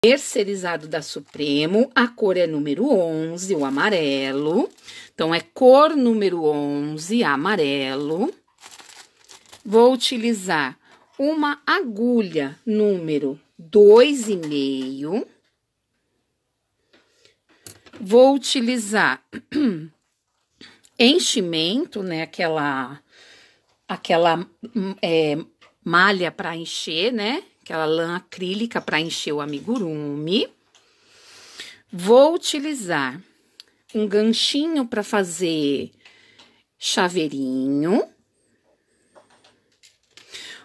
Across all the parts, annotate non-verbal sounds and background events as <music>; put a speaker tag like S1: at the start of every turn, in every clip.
S1: terceirizado da Supremo, a cor é número 11, o amarelo. Então, é cor número 11, amarelo. Vou utilizar uma agulha número 2,5. Vou utilizar <clears throat> enchimento, né, aquela, aquela hum, é, malha para encher, né? aquela lã acrílica para encher o amigurumi. Vou utilizar um ganchinho para fazer chaveirinho.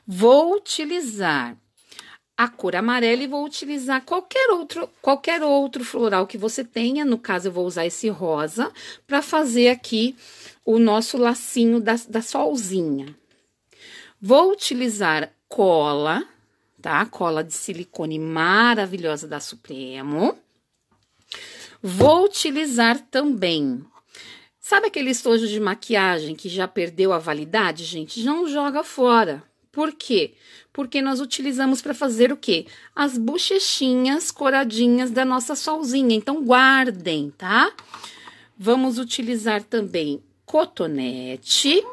S1: Vou utilizar a cor amarela e vou utilizar qualquer outro, qualquer outro floral que você tenha. No caso, eu vou usar esse rosa para fazer aqui o nosso lacinho da, da solzinha. Vou utilizar cola tá? Cola de silicone maravilhosa da Supremo. Vou utilizar também. Sabe aquele estojo de maquiagem que já perdeu a validade, gente? Não joga fora. Por quê? Porque nós utilizamos para fazer o quê? As bochechinhas coradinhas da nossa solzinha. Então, guardem, tá? Vamos utilizar também cotonete,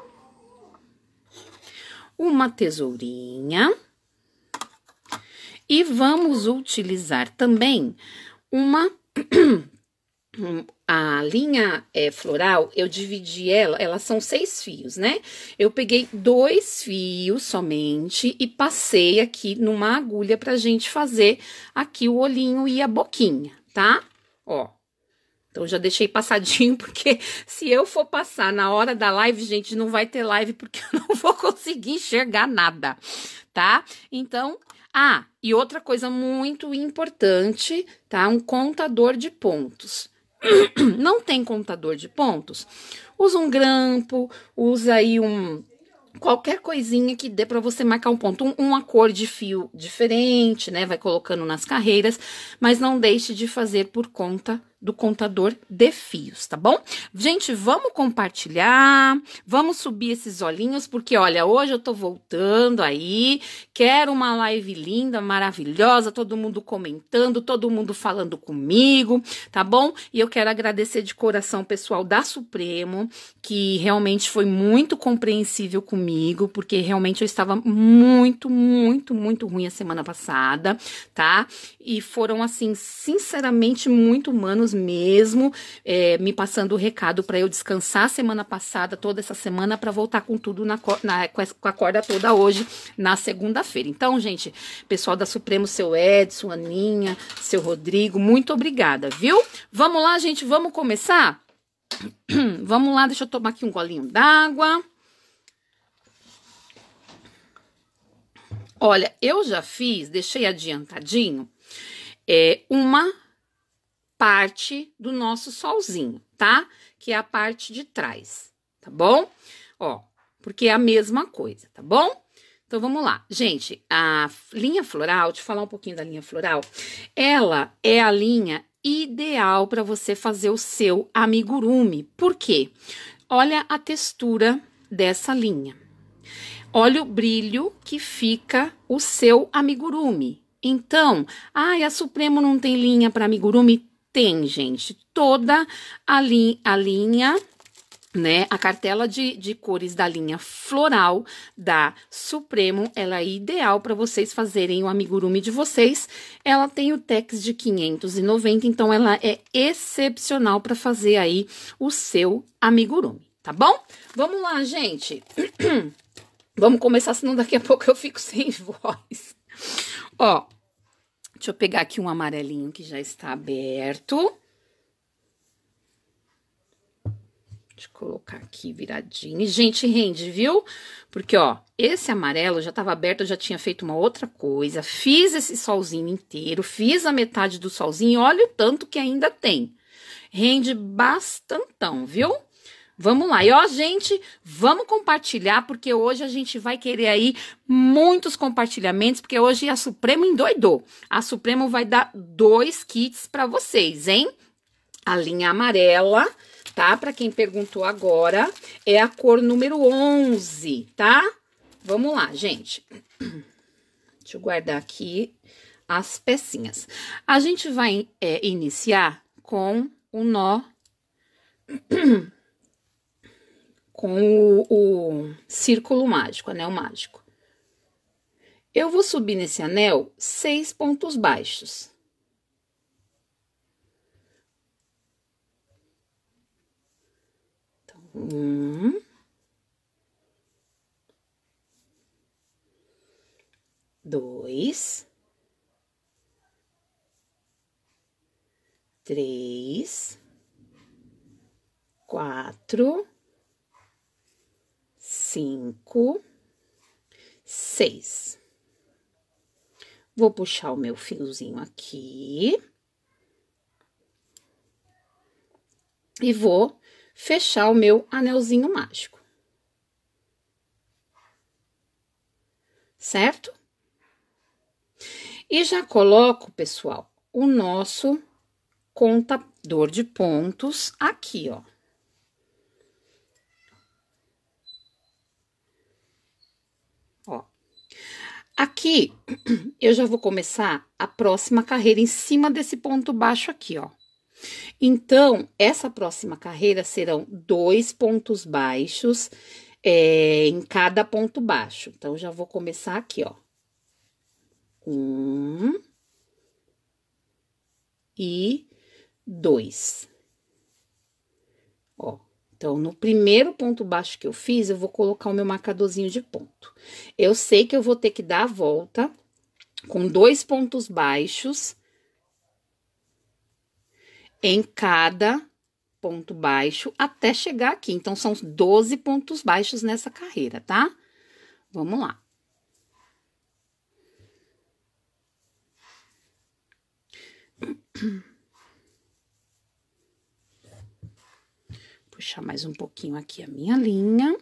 S1: uma tesourinha. E vamos utilizar também uma <clears throat> a linha é, floral, eu dividi ela, elas são seis fios, né? Eu peguei dois fios somente e passei aqui numa agulha pra gente fazer aqui o olhinho e a boquinha, tá? Ó. Então, já deixei passadinho, <laughs> porque se eu for passar na hora da live, gente, não vai ter live, porque <laughs> eu não vou conseguir enxergar nada, tá? Então, ah, e outra coisa muito importante, tá? Um contador de pontos. <clears throat> Não tem contador de pontos? Usa um grampo, usa aí um qualquer coisinha que dê para você marcar um ponto, um, uma cor de fio diferente, né? Vai colocando nas carreiras, mas não deixe de fazer por conta do contador de fios, tá bom? Gente, vamos compartilhar, vamos subir esses olhinhos, porque olha, hoje eu tô voltando aí, quero uma live linda, maravilhosa, todo mundo comentando, todo mundo falando comigo, tá bom? E eu quero agradecer de coração o pessoal da Supremo, que realmente foi muito compreensível comigo, porque realmente eu estava muito, muito, muito ruim a semana passada, tá? E foram assim, sinceramente muito humanos mesmo, é, me passando o recado para eu descansar semana passada, toda essa semana, para voltar com tudo na, na, com a corda toda hoje, na segunda-feira. Então, gente, pessoal da Supremo, seu Edson, Aninha, seu Rodrigo, muito obrigada, viu? Vamos lá, gente, vamos começar? <clears throat> vamos lá, deixa eu tomar aqui um golinho d'água. Olha, eu já fiz, deixei adiantadinho, é, uma parte do nosso solzinho, tá? Que é a parte de trás, tá bom? Ó, porque é a mesma coisa, tá bom? Então vamos lá. Gente, a linha floral, deixa eu falar um pouquinho da linha floral. Ela é a linha ideal para você fazer o seu amigurumi. Por quê? Olha a textura dessa linha. Olha o brilho que fica o seu amigurumi. Então, ah, a Supremo não tem linha para amigurumi? tem, gente, toda a, li a linha né? A cartela de, de cores da linha floral da Supremo, ela é ideal para vocês fazerem o amigurumi de vocês. Ela tem o Tex de 590, então ela é excepcional para fazer aí o seu amigurumi, tá bom? Vamos lá, gente. <clears throat> Vamos começar, senão daqui a pouco eu fico <laughs> sem voz. Ó, Deixa eu pegar aqui um amarelinho que já está aberto. Deixa eu colocar aqui viradinho. E, gente, rende, viu? Porque, ó, esse amarelo já estava aberto, eu já tinha feito uma outra coisa. Fiz esse solzinho inteiro, fiz a metade do solzinho. Olha o tanto que ainda tem. Rende bastantão, viu? Vamos lá. E ó, gente, vamos compartilhar, porque hoje a gente vai querer aí muitos compartilhamentos, porque hoje a Supremo endoidou. A Supremo vai dar dois kits para vocês, hein? A linha amarela, tá? Para quem perguntou agora, é a cor número 11, tá? Vamos lá, gente. <clears throat> Deixa eu guardar aqui as pecinhas. A gente vai é, iniciar com o nó <clears throat> com o, o círculo mágico, anel mágico. Eu vou subir nesse anel seis pontos baixos. Então, um. Dois. Três. Quatro cinco, seis. Vou puxar o meu fiozinho aqui. E vou fechar o meu anelzinho mágico. Certo? E já coloco, pessoal, o nosso contador de pontos aqui, ó. Aqui <clears throat> eu já vou começar a próxima carreira em cima desse ponto baixo aqui, ó. Então, essa próxima carreira serão dois pontos baixos é, em cada ponto baixo. Então, já vou começar aqui, ó. Um e dois. Então, no primeiro ponto baixo que eu fiz, eu vou colocar o meu marcadorzinho de ponto. Eu sei que eu vou ter que dar a volta com dois pontos baixos em cada ponto baixo até chegar aqui. Então, são 12 pontos baixos nessa carreira, tá? Vamos lá. <clears throat> puxar mais um pouquinho aqui a minha linha.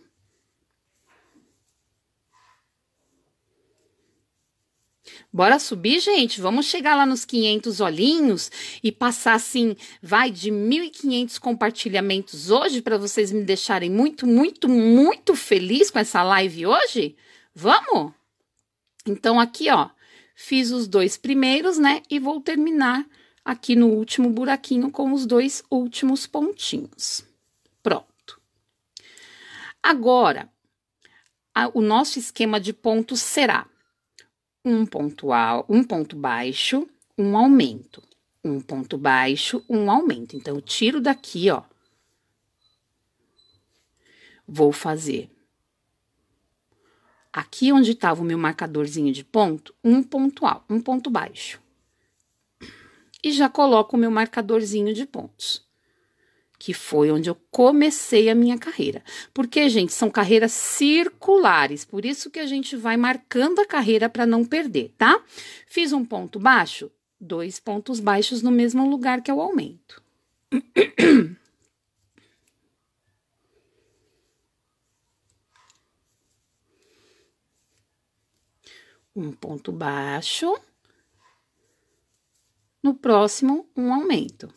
S1: Bora subir, gente? Vamos chegar lá nos 500 olhinhos e passar assim, vai de 1.500 compartilhamentos hoje para vocês me deixarem muito, muito, muito feliz com essa live hoje? Vamos? Então aqui, ó, fiz os dois primeiros, né? E vou terminar aqui no último buraquinho com os dois últimos pontinhos. Agora, a, o nosso esquema de pontos será um ponto, al, um ponto baixo, um aumento. Um ponto baixo, um aumento. Então, eu tiro daqui, ó. Vou fazer aqui onde estava o meu marcadorzinho de ponto, um ponto alto, um ponto baixo. E já coloco o meu marcadorzinho de pontos que foi onde eu comecei a minha carreira. Porque, gente, são carreiras circulares, por isso que a gente vai marcando a carreira para não perder, tá? Fiz um ponto baixo, dois pontos baixos no mesmo lugar que é o aumento. <coughs> Um ponto baixo. No próximo, um aumento.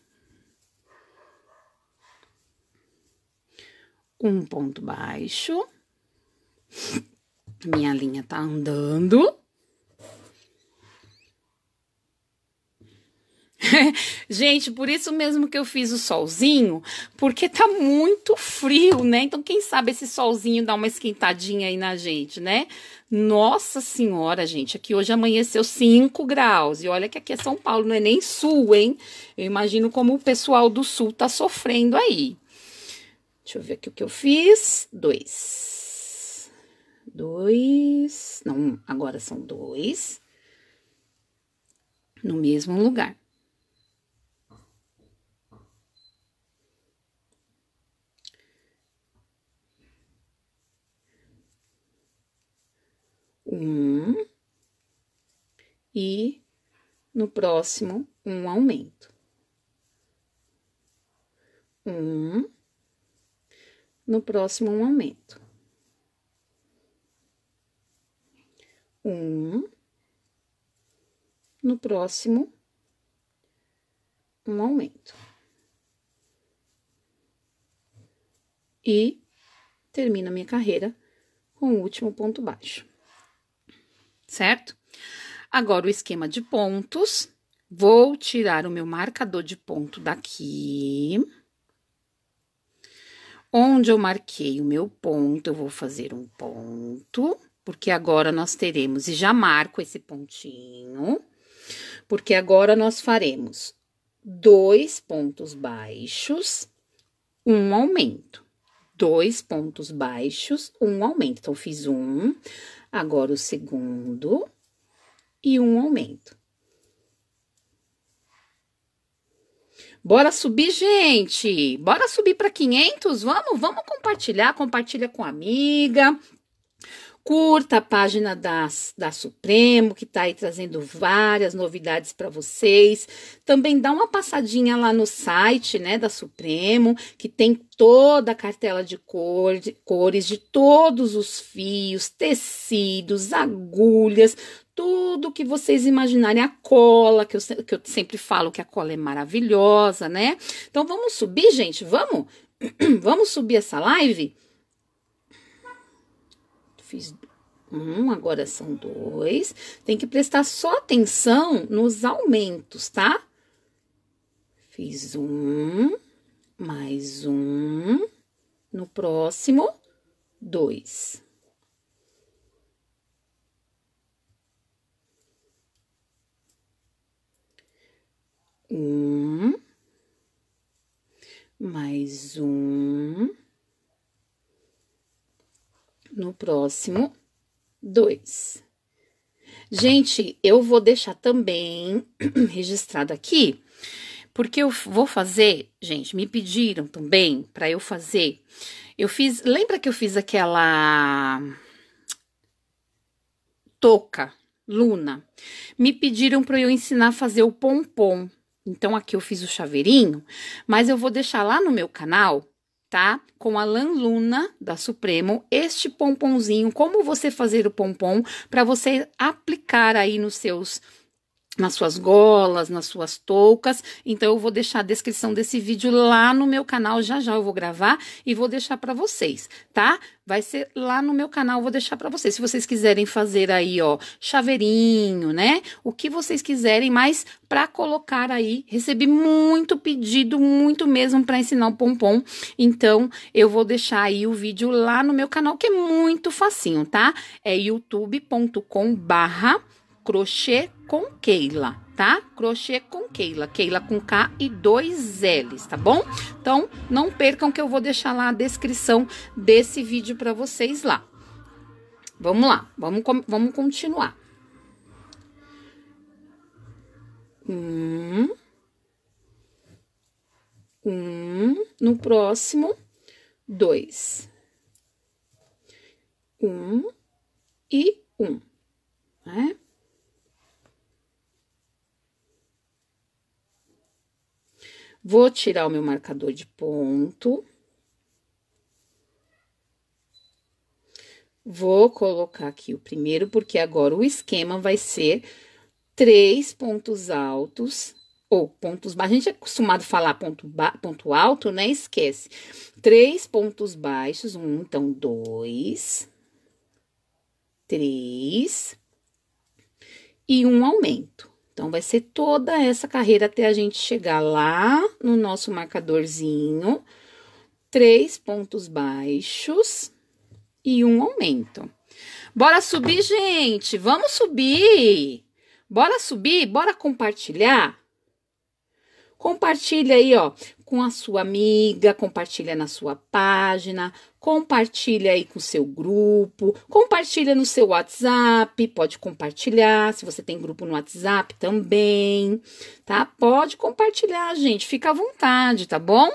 S1: um ponto baixo. Minha linha tá andando. <laughs> Gente, por isso mesmo que eu fiz o solzinho, porque tá muito frio, né? Então, quem sabe esse solzinho dá uma esquentadinha aí na gente, né? Nossa Senhora, gente, aqui hoje amanheceu 5 graus. E olha que aqui é São Paulo, não é nem sul, hein? Eu imagino como o pessoal do sul tá sofrendo aí. Deixa eu ver aqui o que eu fiz. Dois. Dois. Não, agora são dois. No mesmo lugar. Um. E no próximo, um aumento. Um no próximo momento. Um, no próximo um aumento. E termino a minha carreira com o último ponto baixo. Certo? Agora o esquema de pontos. Vou tirar o meu marcador de ponto daqui. Onde eu marquei o meu ponto, eu vou fazer um ponto, porque agora nós teremos, e já marco esse pontinho, porque agora nós faremos dois pontos baixos, um aumento. Dois pontos baixos, um aumento. Então, fiz um, agora o segundo e um aumento. Bora subir, gente. Bora subir para 500. Vamos, vamos compartilhar, compartilha com amiga, Curta a página da, da Supremo, que está aí trazendo várias novidades para vocês. Também dá uma passadinha lá no site né, da Supremo, que tem toda a cartela de, cor, de cores, de todos os fios, tecidos, agulhas, tudo que vocês imaginarem, a cola, que eu, que eu sempre falo que a cola é maravilhosa, né? Então vamos subir, gente, vamos? <clears throat> vamos subir essa live? fiz um, agora são dois. Tem que prestar só atenção nos aumentos, tá? Fiz um, mais um. No próximo, dois. Um, mais um no próximo dois. Gente, eu vou deixar também <clears throat> registrado aqui, porque eu vou fazer, gente, me pediram também para eu fazer. Eu fiz, lembra que eu fiz aquela toca Luna. Me pediram para eu ensinar a fazer o pompom. Então aqui eu fiz o chaveirinho, mas eu vou deixar lá no meu canal tá? Com a Lan Luna da Supremo, este pomponzinho, como você fazer o pompom para você aplicar aí nos seus nas suas golas, nas suas toucas. Então eu vou deixar a descrição desse vídeo lá no meu canal já já eu vou gravar e vou deixar para vocês, tá? Vai ser lá no meu canal, vou deixar para vocês. Se vocês quiserem fazer aí, ó, chaveirinho, né? O que vocês quiserem, mas para colocar aí, recebi muito pedido, muito mesmo para ensinar o pompom. Então eu vou deixar aí o vídeo lá no meu canal que é muito facinho, tá? É youtube.com/barra crochê com Keila, tá? Crochê com Keila, Keila com K e dois L's, tá bom? Então, não percam que eu vou deixar lá a descrição desse vídeo para vocês lá. Vamos lá, vamos, vamos continuar. Um, um, no próximo, dois, um e um, né? Vou tirar o meu marcador de ponto. Vou colocar aqui o primeiro, porque agora o esquema vai ser três pontos altos ou pontos baixos. A gente é acostumado a falar ponto, ponto alto, né? Esquece. Três pontos baixos, um, então, dois, três, e um aumento. Então, vai ser toda essa carreira até a gente chegar lá no nosso marcadorzinho, três pontos baixos e um aumento. Bora subir, gente! Vamos subir! Bora subir? Bora compartilhar? Compartilha aí, ó com a sua amiga, compartilha na sua página, compartilha aí com seu grupo, compartilha no seu WhatsApp, pode compartilhar, se você tem grupo no WhatsApp também, tá? Pode compartilhar, gente, fica à vontade, tá bom?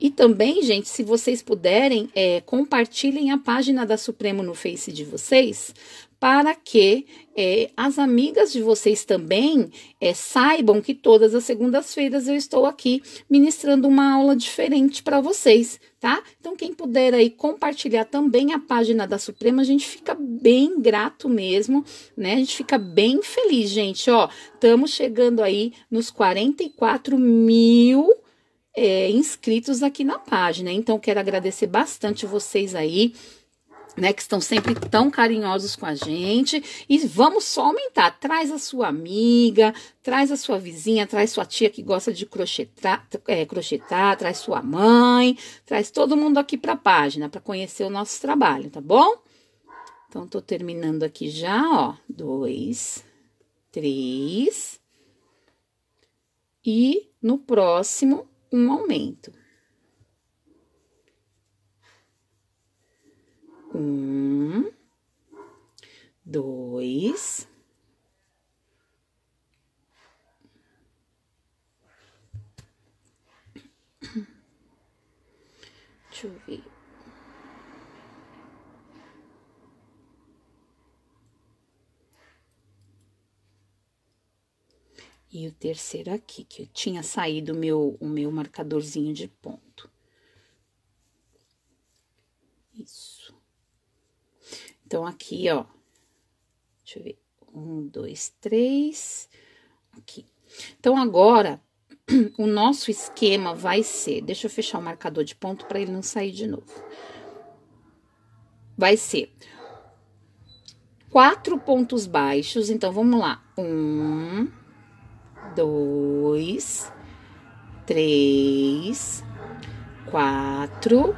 S1: E também, gente, se vocês puderem, é, compartilhem a página da Supremo no Face de vocês, para que é, as amigas de vocês também é, saibam que todas as segundas-feiras eu estou aqui ministrando uma aula diferente para vocês, tá? Então, quem puder aí compartilhar também a página da Suprema, a gente fica bem grato mesmo, né? A gente fica bem feliz, gente. Ó, estamos chegando aí nos 44 mil. É, inscritos aqui na página. Então, quero agradecer bastante vocês aí né, que estão sempre tão carinhosos com a gente. E vamos só aumentar. Traz a sua amiga, traz a sua vizinha, traz sua tia que gosta de crochetar, é, crochetar traz sua mãe, traz todo mundo aqui para a página para conhecer o nosso trabalho, tá bom? Então, tô terminando aqui já, ó. Dois, três. E no próximo, um aumento. Um, dois, deixa eu ver. E o terceiro aqui, que eu tinha saído meu, o meu marcadorzinho de ponto. Isso. Então, aqui, ó, deixa eu ver, um, dois, três, aqui. Então, agora, <clears throat> o nosso esquema vai ser, deixa eu fechar o marcador de ponto para ele não sair de novo. Vai ser quatro pontos baixos, então, vamos lá, um, dois, três, quatro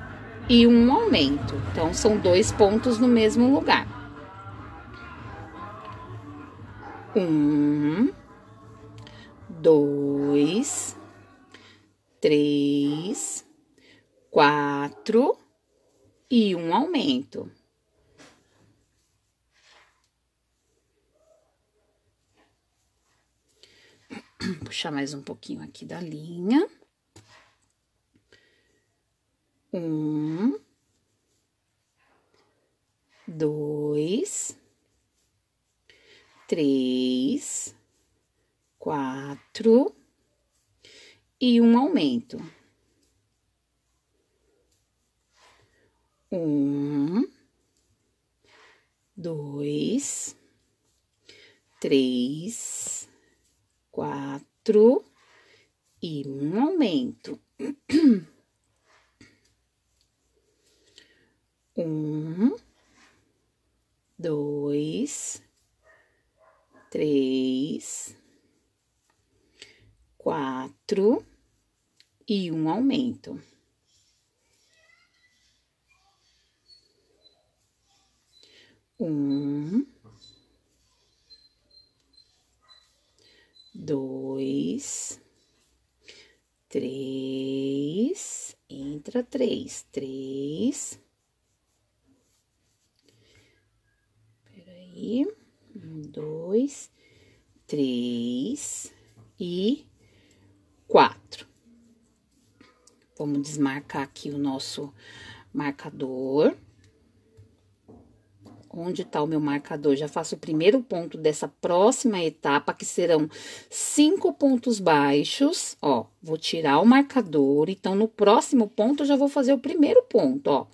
S1: e um aumento. Então, são dois pontos no mesmo lugar. Um, dois, três, quatro e um aumento. Puxar mais um pouquinho aqui da linha. Um, dois, três, quatro e um aumento. Um, dois, três, quatro e um aumento. <clears throat> Um, dois, três, quatro e um aumento. Um, dois, três, entra três, três Um, dois, três e quatro. Vamos desmarcar aqui o nosso marcador. Onde está o meu marcador? Já faço o primeiro ponto dessa próxima etapa, que serão cinco pontos baixos. Ó, vou tirar o marcador. Então, no próximo ponto, já vou fazer o primeiro ponto, ó.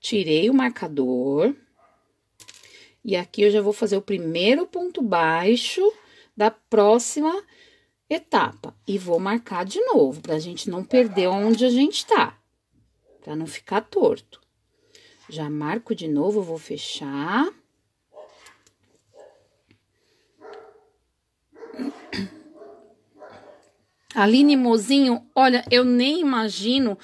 S1: Tirei o marcador. E aqui eu já vou fazer o primeiro ponto baixo da próxima etapa. E vou marcar de novo, para a gente não perder onde a gente está, para não ficar torto. Já marco de novo, vou fechar. Aline Mozinho, olha, eu nem imagino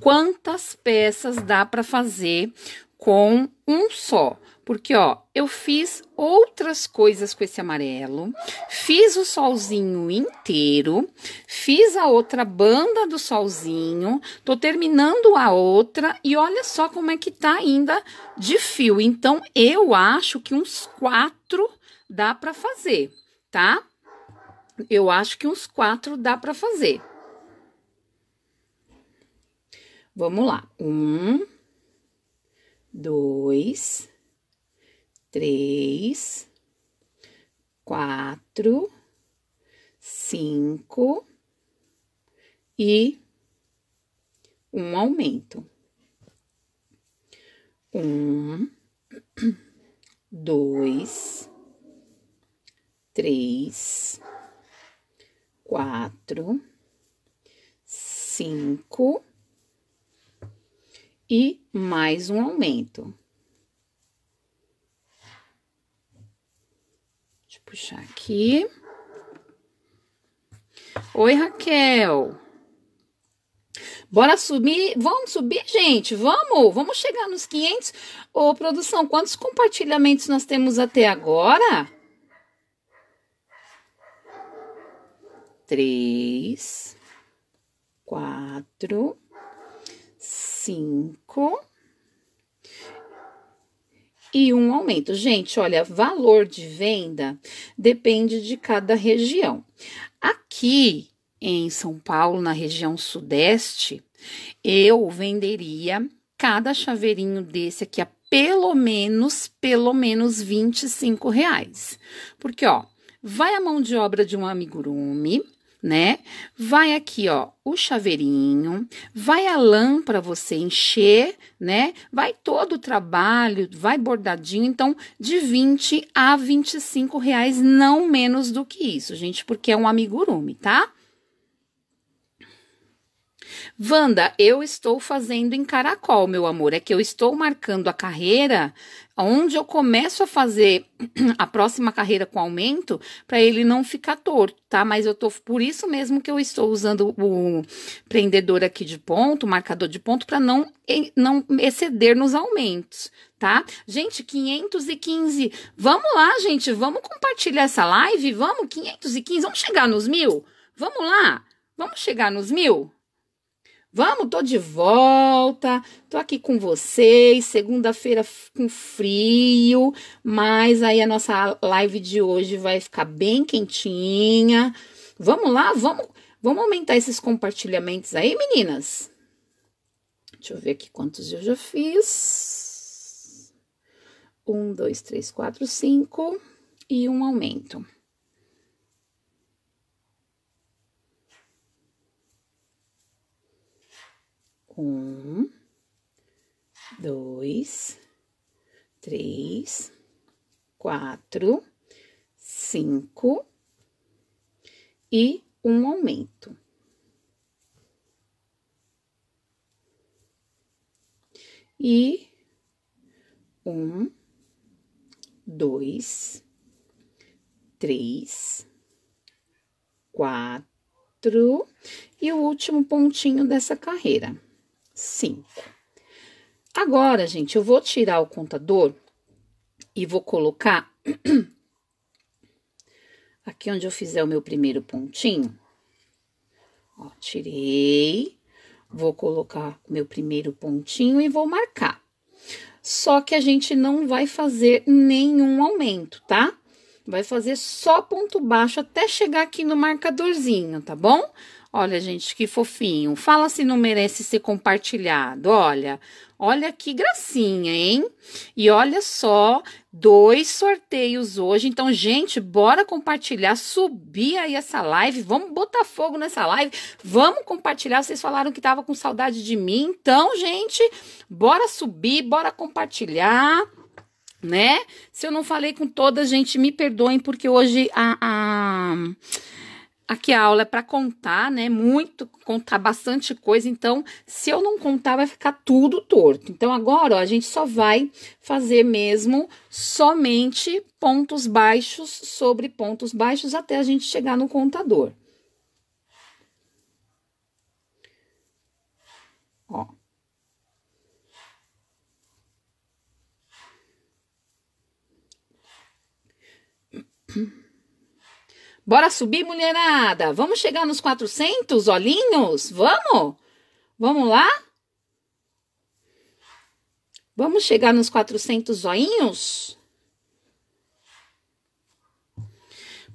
S1: quantas peças dá para fazer com um só. Porque, ó, eu fiz outras coisas com esse amarelo, fiz o solzinho inteiro, fiz a outra banda do solzinho, tô terminando a outra e olha só como é que tá ainda de fio. Então, eu acho que uns quatro dá pra fazer, tá? Eu acho que uns quatro dá pra fazer. Vamos lá. Um, dois, três, quatro, cinco e um aumento. Um, dois, três, quatro, cinco e mais um aumento. puxar aqui. Oi, Raquel. Bora subir? Vamos subir, gente? Vamos! Vamos chegar nos 500? Ô, produção, quantos compartilhamentos nós temos até agora? Três, quatro, cinco, e um aumento. Gente, olha, valor de venda depende de cada região. Aqui em São Paulo, na região sudeste, eu venderia cada chaveirinho desse aqui a pelo menos, pelo menos 25 reais. Porque, ó, vai a mão de obra de um amigurumi, né? Vai aqui, ó, o chaveirinho, vai a lã para você encher, né? Vai todo o trabalho, vai bordadinho, então de 20 a 25 reais, não menos do que isso, gente, porque é um amigurumi, tá? Wanda, eu estou fazendo em caracol, meu amor. É que eu estou marcando a carreira onde eu começo a fazer <clears throat> a próxima carreira com aumento para ele não ficar torto, tá? Mas eu tô por isso mesmo que eu estou usando o prendedor aqui de ponto, o marcador de ponto para não não exceder nos aumentos, tá? Gente, 515. Vamos lá, gente, vamos compartilhar essa live, vamos 515, vamos chegar nos mil, vamos lá, vamos chegar nos mil. Vamos, tô de volta, tô aqui com vocês, segunda-feira com frio, mas aí a nossa live de hoje vai ficar bem quentinha. Vamos lá, vamos, vamos aumentar esses compartilhamentos aí, meninas. Deixa eu ver aqui quantos eu já fiz. Um, dois, três, quatro, cinco e um aumento. um, dois, três, quatro, cinco e um aumento. E um, dois, três, quatro e o último pontinho dessa carreira. 5. Agora, gente, eu vou tirar o contador e vou colocar <clears throat> aqui onde eu fizer o meu primeiro pontinho. Ó, tirei, vou colocar meu primeiro pontinho e vou marcar. Só que a gente não vai fazer nenhum aumento, tá? Vai fazer só ponto baixo até chegar aqui no marcadorzinho, tá bom? Olha, gente, que fofinho. Fala se não merece ser compartilhado. Olha, olha que gracinha, hein? E olha só, dois sorteios hoje. Então, gente, bora compartilhar, subir aí essa live. Vamos botar fogo nessa live. Vamos compartilhar. Vocês falaram que tava com saudade de mim. Então, gente, bora subir, bora compartilhar né? Se eu não falei com toda, gente, me perdoem, porque hoje a, a Aqui a aula é para contar, né? Muito, contar bastante coisa. Então, se eu não contar, vai ficar tudo torto. Então, agora ó, a gente só vai fazer mesmo somente pontos baixos sobre pontos baixos até a gente chegar no contador. Ó. <clears throat> Bora subir, mulherada! Vamos chegar nos 400 olhinhos? Vamos? Vamos lá? Vamos chegar nos 400 olhinhos?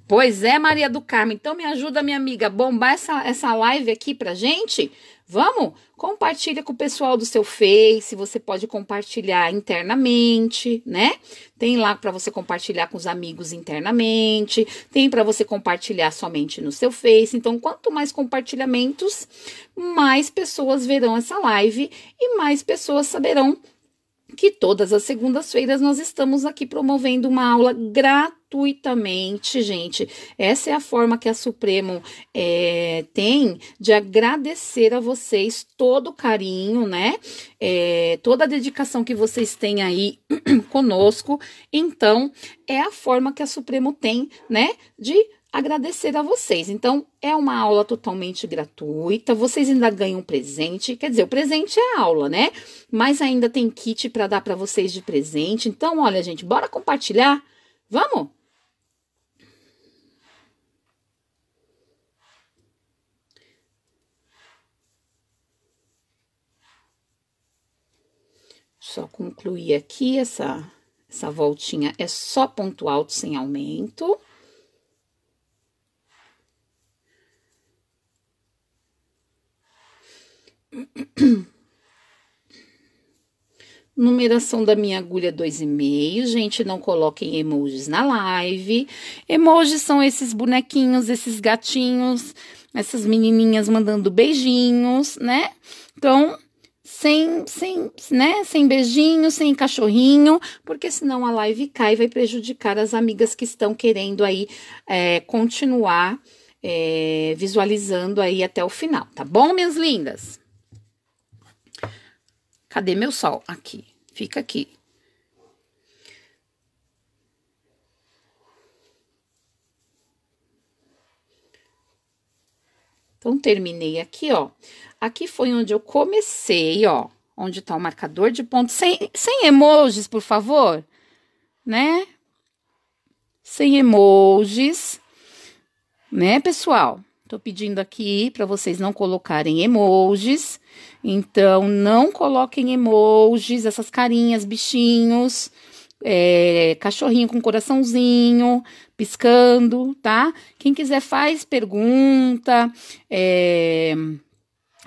S1: Pois é, Maria do Carmo. Então me ajuda, minha amiga, a bombar essa, essa live aqui pra gente. Vamos? Compartilha com o pessoal do seu Face, você pode compartilhar internamente, né? Tem lá para você compartilhar com os amigos internamente, tem para você compartilhar somente no seu Face. Então, quanto mais compartilhamentos, mais pessoas verão essa live e mais pessoas saberão que todas as segundas-feiras nós estamos aqui promovendo uma aula gratuitamente, gente. Essa é a forma que a Supremo é, tem de agradecer a vocês todo o carinho, né? É, toda a dedicação que vocês têm aí <clears throat> conosco. Então, é a forma que a Supremo tem, né? De agradecer a vocês. Então, é uma aula totalmente gratuita, vocês ainda ganham um presente, quer dizer, o presente é a aula, né? Mas ainda tem kit para dar para vocês de presente. Então, olha, gente, bora compartilhar? Vamos? Só concluir aqui essa essa voltinha é só ponto alto sem aumento. <coughs> Numeração da minha agulha 2,5. Gente, não coloquem emojis na live. Emojis são esses bonequinhos, esses gatinhos, essas menininhas mandando beijinhos, né? Então, sem, sem, né? Sem beijinho, sem cachorrinho, porque senão a live cai e vai prejudicar as amigas que estão querendo aí é, continuar é, visualizando aí até o final, tá bom, minhas lindas? Cadê meu sol? Aqui. Fica aqui. Então, terminei aqui, ó. Aqui foi onde eu comecei, ó. Onde tá o marcador de ponto. Sem, sem emojis, por favor. Né? Sem emojis. Né, pessoal? Estou pedindo aqui para vocês não colocarem emojis. Então, não coloquem emojis, essas carinhas, bichinhos, é, cachorrinho com coraçãozinho, piscando, tá? Quem quiser faz pergunta, é,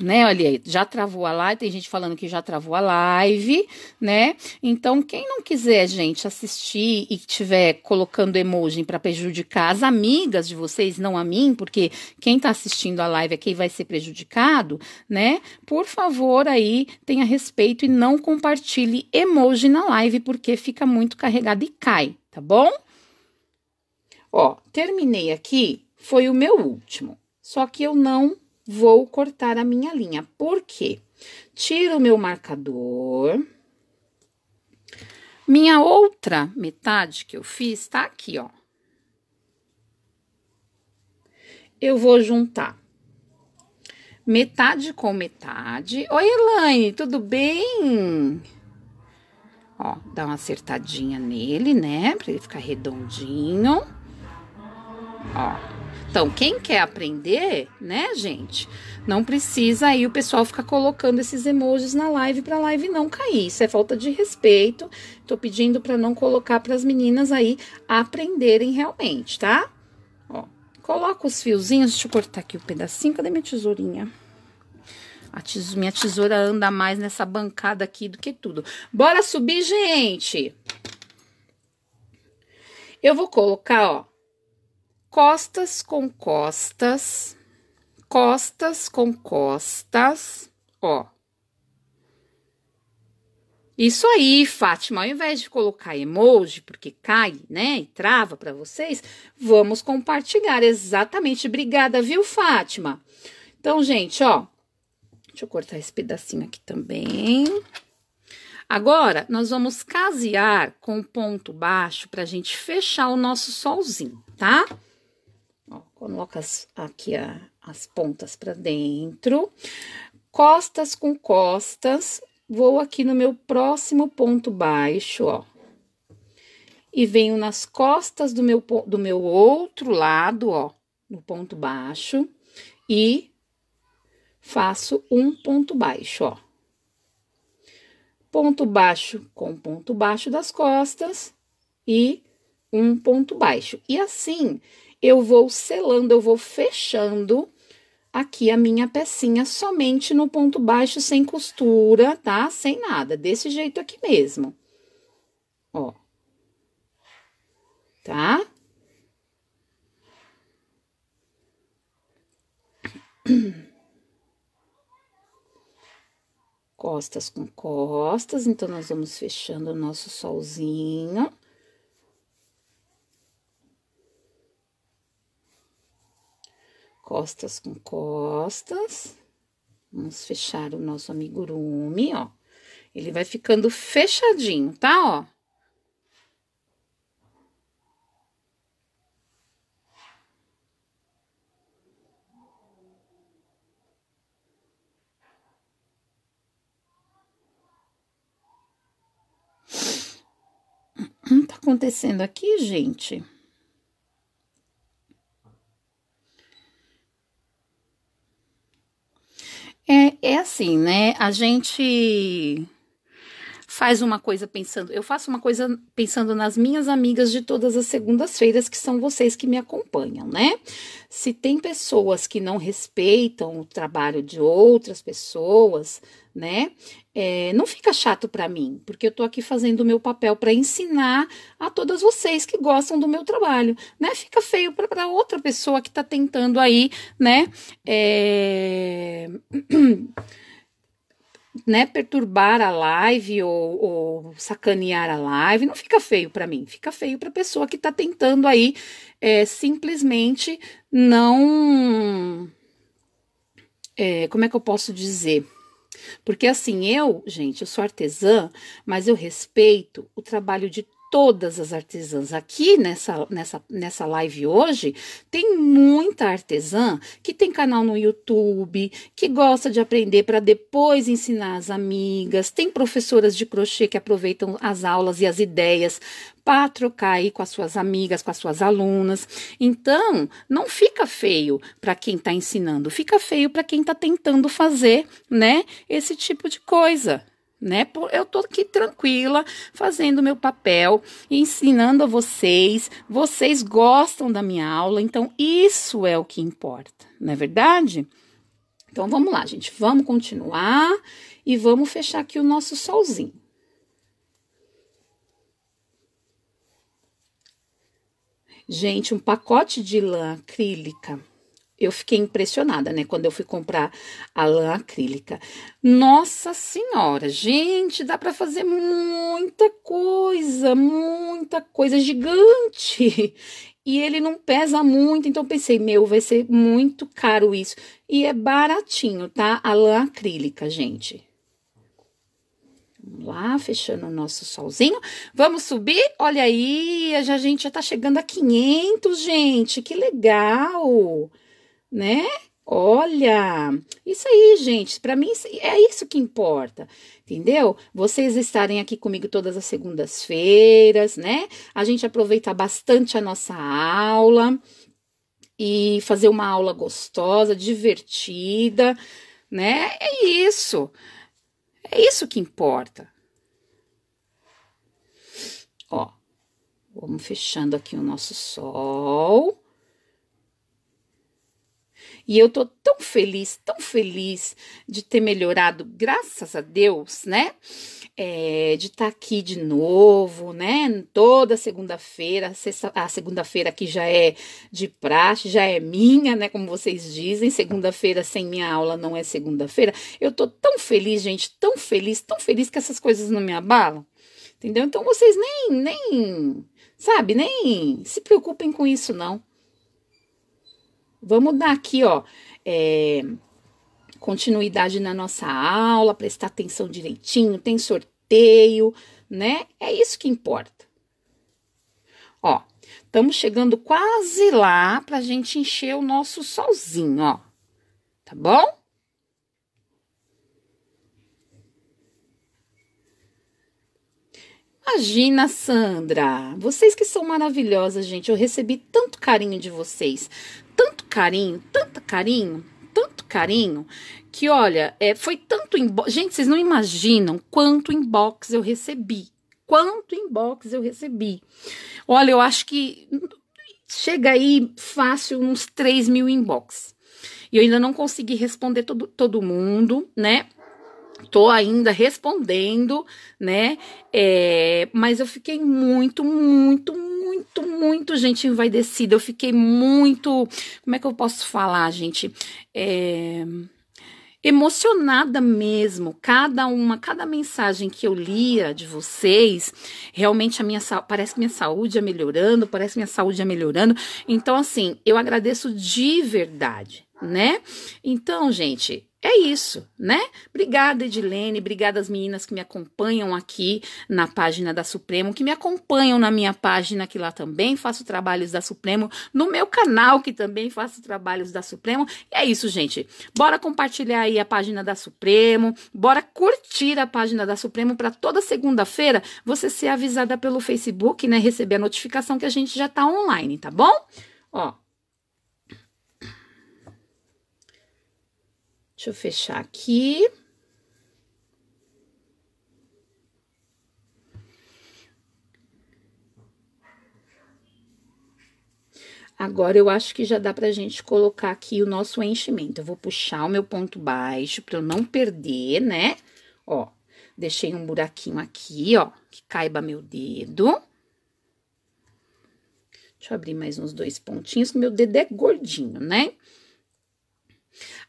S1: né? Olha aí, já travou a live, tem gente falando que já travou a live, né? Então, quem não quiser, gente, assistir e tiver colocando emoji para prejudicar as amigas de vocês, não a mim, porque quem tá assistindo a live é quem vai ser prejudicado, né? Por favor, aí tenha respeito e não compartilhe emoji na live, porque fica muito carregado e cai, tá bom? Ó, terminei aqui, foi o meu último. Só que eu não vou cortar a minha linha. Por quê? Tiro o meu marcador. Minha outra metade que eu fiz está aqui, ó. Eu vou juntar metade com metade. Oi, Elaine, tudo bem? Ó, dá uma acertadinha nele, né? Pra ele ficar redondinho. Ó. Então, quem quer aprender, né, gente? Não precisa aí o pessoal ficar colocando esses emojis na live para a live não cair. Isso é falta de respeito. Tô pedindo para não colocar para as meninas aí aprenderem realmente, tá? Ó, coloca os fiozinhos, deixa eu cortar aqui o um pedacinho. Cadê minha tesourinha? A tes... minha tesoura anda mais nessa bancada aqui do que tudo. Bora subir, gente! Eu vou colocar, ó, costas com costas, costas com costas, ó. Isso aí, Fátima, ao invés de colocar emoji, porque cai, né, e trava para vocês, vamos compartilhar, exatamente. Obrigada, viu, Fátima? Então, gente, ó, deixa eu cortar esse pedacinho aqui também. Agora, nós vamos casear com ponto baixo para a gente fechar o nosso solzinho, tá? Coloca as, aqui a, as pontas para dentro. Costas com costas, vou aqui no meu próximo ponto baixo, ó. E venho nas costas do meu, do meu outro lado, ó, no ponto baixo. E faço um ponto baixo, ó. Ponto baixo com ponto baixo das costas e um ponto baixo. E assim, eu vou selando, eu vou fechando aqui a minha pecinha somente no ponto baixo, sem costura, tá? Sem nada, desse jeito aqui mesmo. Ó. Tá? Costas com costas, então nós vamos fechando o nosso solzinho. costas com costas. Vamos fechar o nosso amigurumi, ó. Ele vai ficando fechadinho, tá, ó? que hum, tá acontecendo aqui, gente? É, é assim, né? A gente faz uma coisa pensando, eu faço uma coisa pensando nas minhas amigas de todas as segundas-feiras, que são vocês que me acompanham, né? Se tem pessoas que não respeitam o trabalho de outras pessoas, né? É, não fica chato para mim, porque eu tô aqui fazendo o meu papel para ensinar a todas vocês que gostam do meu trabalho, né? Fica feio para outra pessoa que tá tentando aí, né? É... <clears throat> né, perturbar a live ou, ou sacanear a live, não fica feio para mim, fica feio para a pessoa que está tentando aí é, simplesmente não. É, como é que eu posso dizer? Porque assim, eu, gente, eu sou artesã, mas eu respeito o trabalho de todas as artesãs. Aqui nessa, nessa, nessa live hoje, tem muita artesã que tem canal no YouTube, que gosta de aprender para depois ensinar as amigas, tem professoras de crochê que aproveitam as aulas e as ideias para trocar aí com as suas amigas, com as suas alunas. Então, não fica feio para quem está ensinando, fica feio para quem está tentando fazer, né, esse tipo de coisa né? Eu tô aqui tranquila, fazendo meu papel, ensinando a vocês. Vocês gostam da minha aula, então isso é o que importa, não é verdade? Então vamos lá, gente. Vamos continuar e vamos fechar aqui o nosso solzinho. Gente, um pacote de lã acrílica eu fiquei impressionada, né? Quando eu fui comprar a lã acrílica. Nossa Senhora, gente, dá para fazer muita coisa, muita coisa gigante. E ele não pesa muito, então pensei, meu, vai ser muito caro isso. E é baratinho, tá? A lã acrílica, gente. Vamos lá, fechando o nosso solzinho. Vamos subir? Olha aí, a gente já tá chegando a 500, gente. Que legal! né? Olha, isso aí, gente, para mim é isso que importa, entendeu? Vocês estarem aqui comigo todas as segundas-feiras, né? A gente aproveita bastante a nossa aula e fazer uma aula gostosa, divertida, né? É isso. É isso que importa. Ó, vamos fechando aqui o nosso sol. E eu tô tão feliz, tão feliz de ter melhorado, graças a Deus, né? É, de estar tá aqui de novo, né? Toda segunda-feira, a segunda-feira que já é de praxe, já é minha, né? Como vocês dizem, segunda-feira sem minha aula não é segunda-feira. Eu tô tão feliz, gente, tão feliz, tão feliz que essas coisas não me abalam. Entendeu? Então vocês nem, nem, sabe, nem se preocupem com isso, não. Vamos dar aqui, ó, é, continuidade na nossa aula, prestar atenção direitinho, tem sorteio, né? É isso que importa. Ó, estamos chegando quase lá para a gente encher o nosso solzinho, ó. Tá bom? Imagina, Sandra, vocês que são maravilhosas, gente. Eu recebi tanto carinho de vocês tanto carinho, tanto carinho, tanto carinho, que olha, é, foi tanto inbox. Gente, vocês não imaginam quanto inbox eu recebi. Quanto inbox eu recebi. Olha, eu acho que chega aí fácil uns 3 mil inbox. E eu ainda não consegui responder todo, todo mundo, né? Tô ainda respondendo, né? É, mas eu fiquei muito, muito, muito muito, muito gente envaidecida. Eu fiquei muito. Como é que eu posso falar, gente? É emocionada mesmo. Cada uma, cada mensagem que eu lia de vocês, realmente a minha parece que minha saúde é melhorando, parece que minha saúde é melhorando. Então assim, eu agradeço de verdade, né? Então, gente, é isso, né? Obrigada, Edilene. Obrigada às meninas que me acompanham aqui na página da Supremo, que me acompanham na minha página, que lá também faço trabalhos da Supremo, no meu canal, que também faço trabalhos da Supremo. E é isso, gente. Bora compartilhar aí a página da Supremo, bora curtir a página da Supremo para toda segunda-feira você ser avisada pelo Facebook, né? Receber a notificação que a gente já tá online, tá bom? Ó, Deixa eu fechar aqui. Agora, eu acho que já dá pra gente colocar aqui o nosso enchimento. Eu vou puxar o meu ponto baixo pra eu não perder, né? Ó, deixei um buraquinho aqui, ó, que caiba meu dedo. Deixa eu abrir mais uns dois pontinhos, meu dedo é gordinho, né? Né?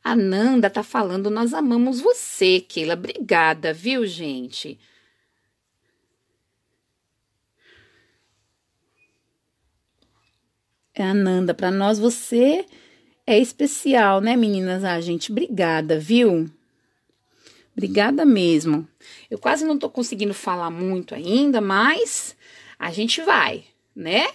S1: A Nanda tá falando, nós amamos você, Keila. Obrigada, viu, gente? É, Ananda, para nós você é especial, né, meninas? Ah, gente, obrigada, viu? Obrigada mesmo. Eu quase não tô conseguindo falar muito ainda, mas a gente vai, né?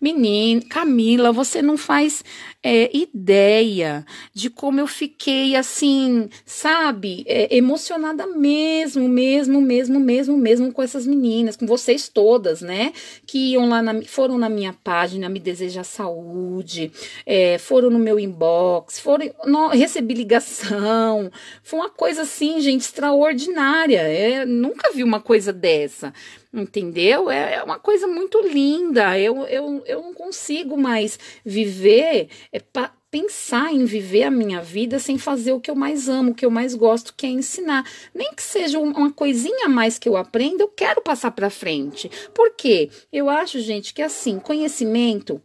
S1: Menina, Camila, você não faz é, ideia de como eu fiquei assim, sabe, é, emocionada mesmo, mesmo, mesmo, mesmo, mesmo com essas meninas, com vocês todas, né? Que iam lá, na, foram na minha página me desejar saúde, é, foram no meu inbox, foram, no, recebi ligação, foi uma coisa assim, gente, extraordinária. É, nunca vi uma coisa dessa entendeu? É, é uma coisa muito linda. Eu, eu, eu não consigo mais viver. É, pa, pensar em viver a minha vida sem fazer o que eu mais amo, o que eu mais gosto, que é ensinar. Nem que seja uma coisinha a mais que eu aprenda, eu quero passar para frente. Por quê? Eu acho, gente, que assim, conhecimento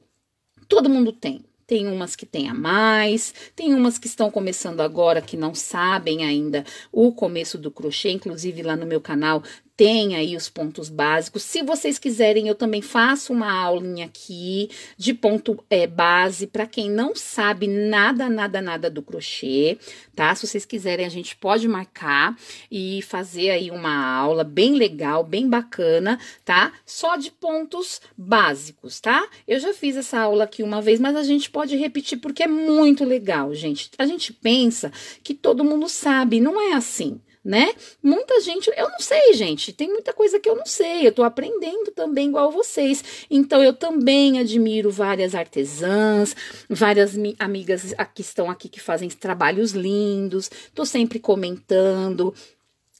S1: todo mundo tem. Tem umas que têm a mais, tem umas que estão começando agora que não sabem ainda o começo do crochê. Inclusive, lá no meu canal tem aí os pontos básicos. Se vocês quiserem, eu também faço uma aulinha aqui de ponto é, base para quem não sabe nada, nada, nada do crochê, tá? Se vocês quiserem, a gente pode marcar e fazer aí uma aula bem legal, bem bacana, tá? Só de pontos básicos, tá? Eu já fiz essa aula aqui uma vez, mas a gente pode repetir porque é muito legal, gente. A gente pensa que todo mundo sabe, não é assim né? Muita gente, eu não sei, gente, tem muita coisa que eu não sei, eu tô aprendendo também igual vocês. Então eu também admiro várias artesãs, várias amigas que estão aqui que fazem trabalhos lindos. Tô sempre comentando,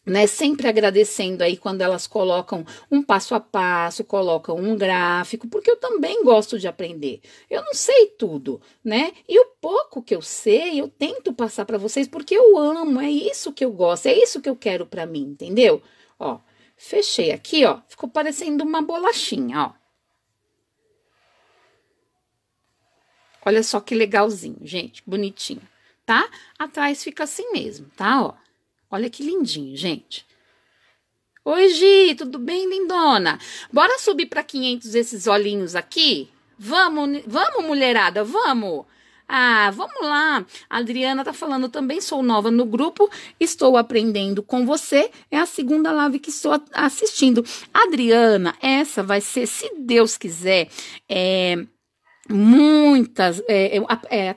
S1: né, sempre agradecendo aí quando elas colocam um passo a passo, colocam um gráfico, porque eu também gosto de aprender. Eu não sei tudo, né? E o pouco que eu sei, eu tento passar para vocês porque eu amo, é isso que eu gosto, é isso que eu quero para mim, entendeu? Ó, fechei aqui, ó, ficou parecendo uma bolachinha, ó. Olha só que legalzinho, gente, bonitinho, tá? Atrás fica assim mesmo, tá? Ó. Olha que lindinho, gente. Oi, Gi, tudo bem, lindona? Bora subir para 500 esses olhinhos aqui? Vamos, vamos, mulherada, vamos! Ah, vamos lá. A Adriana tá falando também, sou nova no grupo, estou aprendendo com você. É a segunda live que estou assistindo. Adriana, essa vai ser, se Deus quiser, é, muitas, é, é,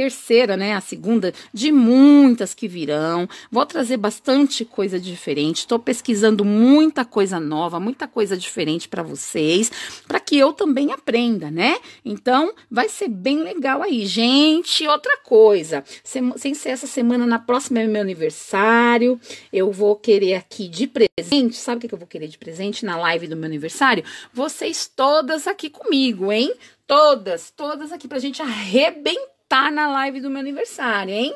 S1: terceira, né, a segunda de muitas que virão. Vou trazer bastante coisa diferente. Estou pesquisando muita coisa nova, muita coisa diferente para vocês, para que eu também aprenda, né? Então, vai ser bem legal aí, gente. Outra coisa, sem, sem ser essa semana, na próxima é meu aniversário. Eu vou querer aqui de presente, sabe o que eu vou querer de presente na live do meu aniversário? Vocês todas aqui comigo, hein? Todas, todas aqui pra gente arrebentar tá na live do meu aniversário, hein?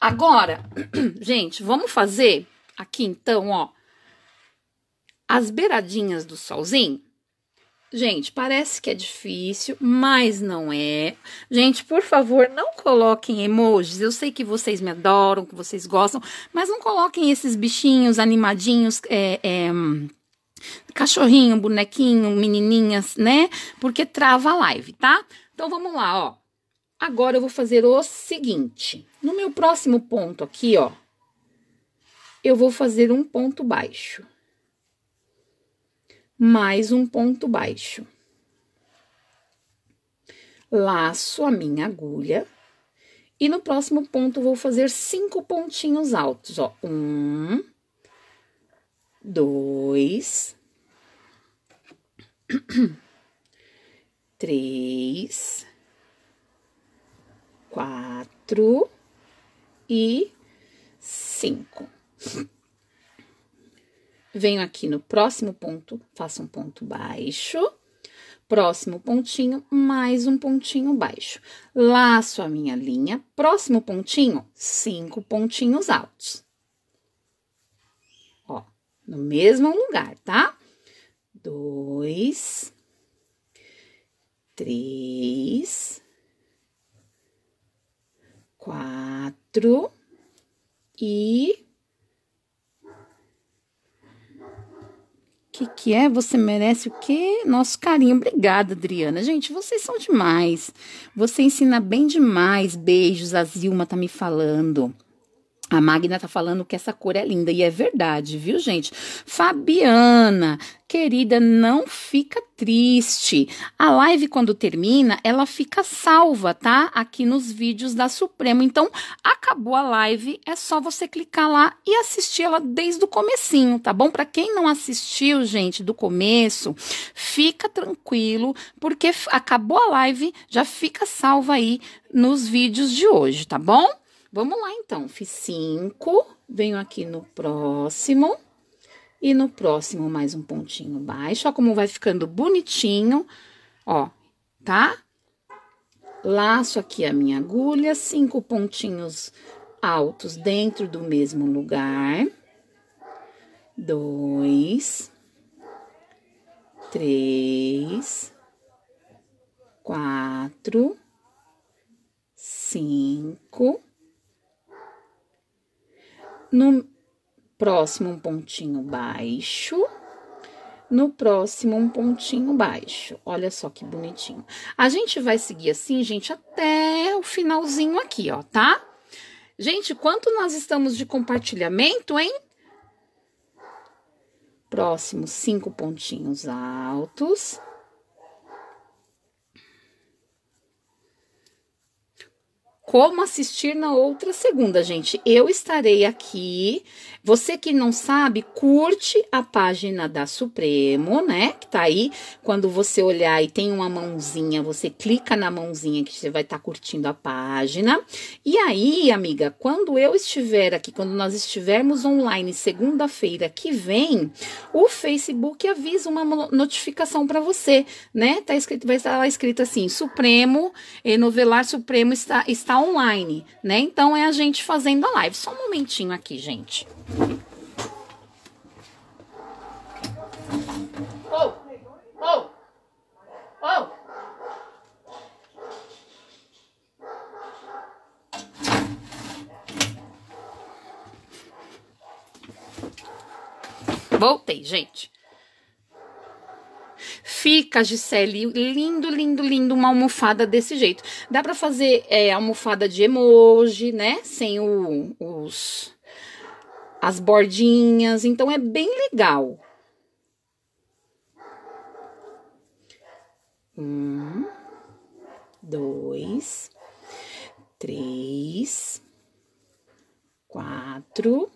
S1: Agora, <clears throat> gente, vamos fazer aqui então, ó, as beiradinhas do solzinho. Gente, parece que é difícil, mas não é. Gente, por favor, não coloquem emojis. Eu sei que vocês me adoram, que vocês gostam, mas não coloquem esses bichinhos animadinhos, é, é Cachorrinho, bonequinho, menininhas, né? Porque trava a live, tá? Então vamos lá, ó. Agora eu vou fazer o seguinte. No meu próximo ponto aqui, ó, eu vou fazer um ponto baixo. Mais um ponto baixo. Laço a minha agulha. E no próximo ponto, vou fazer cinco pontinhos altos, ó. Um, dois, <clears throat> três, quatro e cinco. Venho aqui no próximo ponto, faço um ponto baixo. Próximo pontinho, mais um pontinho baixo. Laço a minha linha, próximo pontinho, cinco pontinhos altos no mesmo lugar, tá? Dois, três, quatro e. que, que é? Você merece o quê? Nosso carinho. Obrigada, Adriana. Gente, vocês são demais. Você ensina bem demais. Beijos, a Zilma tá me falando. A Magna tá falando que essa cor é linda e é verdade, viu, gente? Fabiana, querida, não fica triste. A live quando termina, ela fica salva, tá? Aqui nos vídeos da Supremo. Então, acabou a live, é só você clicar lá e assistir ela desde o comecinho, tá bom? Para quem não assistiu, gente, do começo, fica tranquilo, porque acabou a live, já fica salva aí nos vídeos de hoje, tá bom? Vamos lá, então. Fiz cinco, venho aqui no próximo. E no próximo, mais um pontinho baixo. Ó, como vai ficando bonitinho. Ó, tá? Laço aqui a minha agulha, cinco pontinhos altos dentro do mesmo lugar. Dois. Três. Quatro. Cinco no próximo, um pontinho baixo. No próximo, um pontinho baixo. Olha só que bonitinho. A gente vai seguir assim, gente, até o finalzinho aqui, ó, tá? Gente, quanto nós estamos de compartilhamento, hein? Próximo, cinco pontinhos altos. como assistir na outra segunda, gente. Eu estarei aqui. Você que não sabe, curte a página da Supremo, né? Que tá aí. Quando você olhar e tem uma mãozinha, você clica na mãozinha que você vai estar tá curtindo a página. E aí, amiga, quando eu estiver aqui, quando nós estivermos online segunda-feira que vem, o Facebook avisa uma notificação para você, né? Tá escrito, vai estar lá escrito assim: Supremo, eh, novelar Supremo está, está online, né? Então é a gente fazendo a live. Só um momentinho aqui, gente. Oh, oh, oh. Voltei, gente. Fica, Gisele, lindo, lindo, lindo uma almofada desse jeito. Dá para fazer é, almofada de emoji, né? Sem o, os as bordinhas, então é bem legal. Um, dois, três, quatro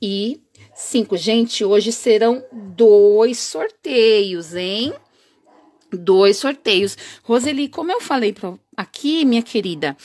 S1: e cinco Gente, hoje serão dois sorteios, hein? Dois sorteios. Roseli, como eu falei pra, aqui, minha querida,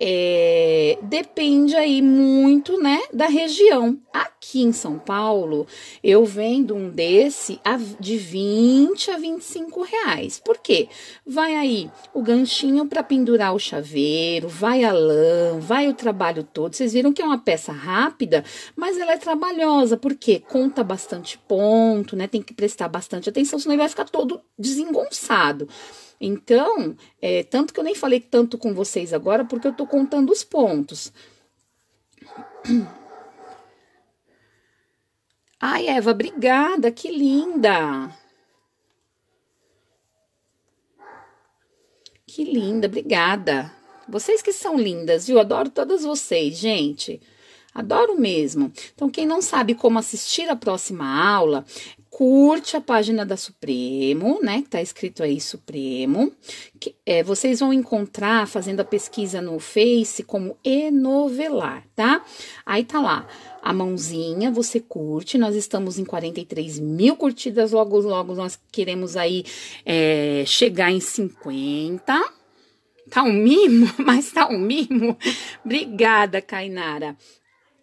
S1: é, depende aí muito, né, da região. Aqui em São Paulo, eu vendo um desse a, de 20 a 25 reais. Por quê? Vai aí o ganchinho para pendurar o chaveiro, vai a lã, vai o trabalho todo. Vocês viram que é uma peça rápida, mas ela é trabalhosa, porque conta bastante ponto, né? Tem que prestar bastante atenção, senão ele vai ficar todo desengonçado. Então, é, tanto que eu nem falei tanto com vocês agora, porque eu estou contando os pontos. <clears throat> Ai, Eva, obrigada, que linda! Que linda, obrigada. Vocês que são lindas, viu? Adoro todas vocês, gente. Adoro mesmo. Então, quem não sabe como assistir a próxima aula, curte a página da Supremo, né? Que tá escrito aí Supremo. Que, é, vocês vão encontrar fazendo a pesquisa no Face como enovelar, tá? Aí tá lá. A mãozinha, você curte. Nós estamos em 43 mil curtidas. Logo, logo nós queremos aí é, chegar em 50. Tá um mimo, <laughs> mas tá um mimo. Obrigada, Kainara.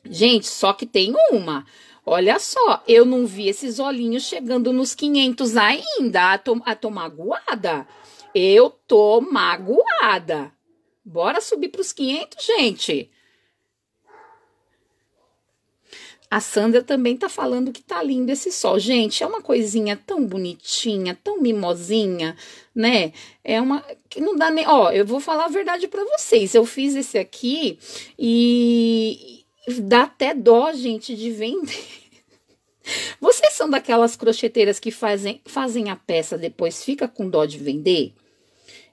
S1: Gente, só que tem uma. Olha só, eu não vi esses olhinhos chegando nos 500 ainda. A tô, a tô magoada. Eu tô magoada. Bora subir para os 500, gente. A Sandra também tá falando que tá lindo esse sol. Gente, é uma coisinha tão bonitinha, tão mimosinha, né? É uma que não dá nem, ó, eu vou falar a verdade para vocês. Eu fiz esse aqui e dá até dó, gente, de vender. Vocês são daquelas crocheteiras que fazem, fazem a peça, depois fica com dó de vender?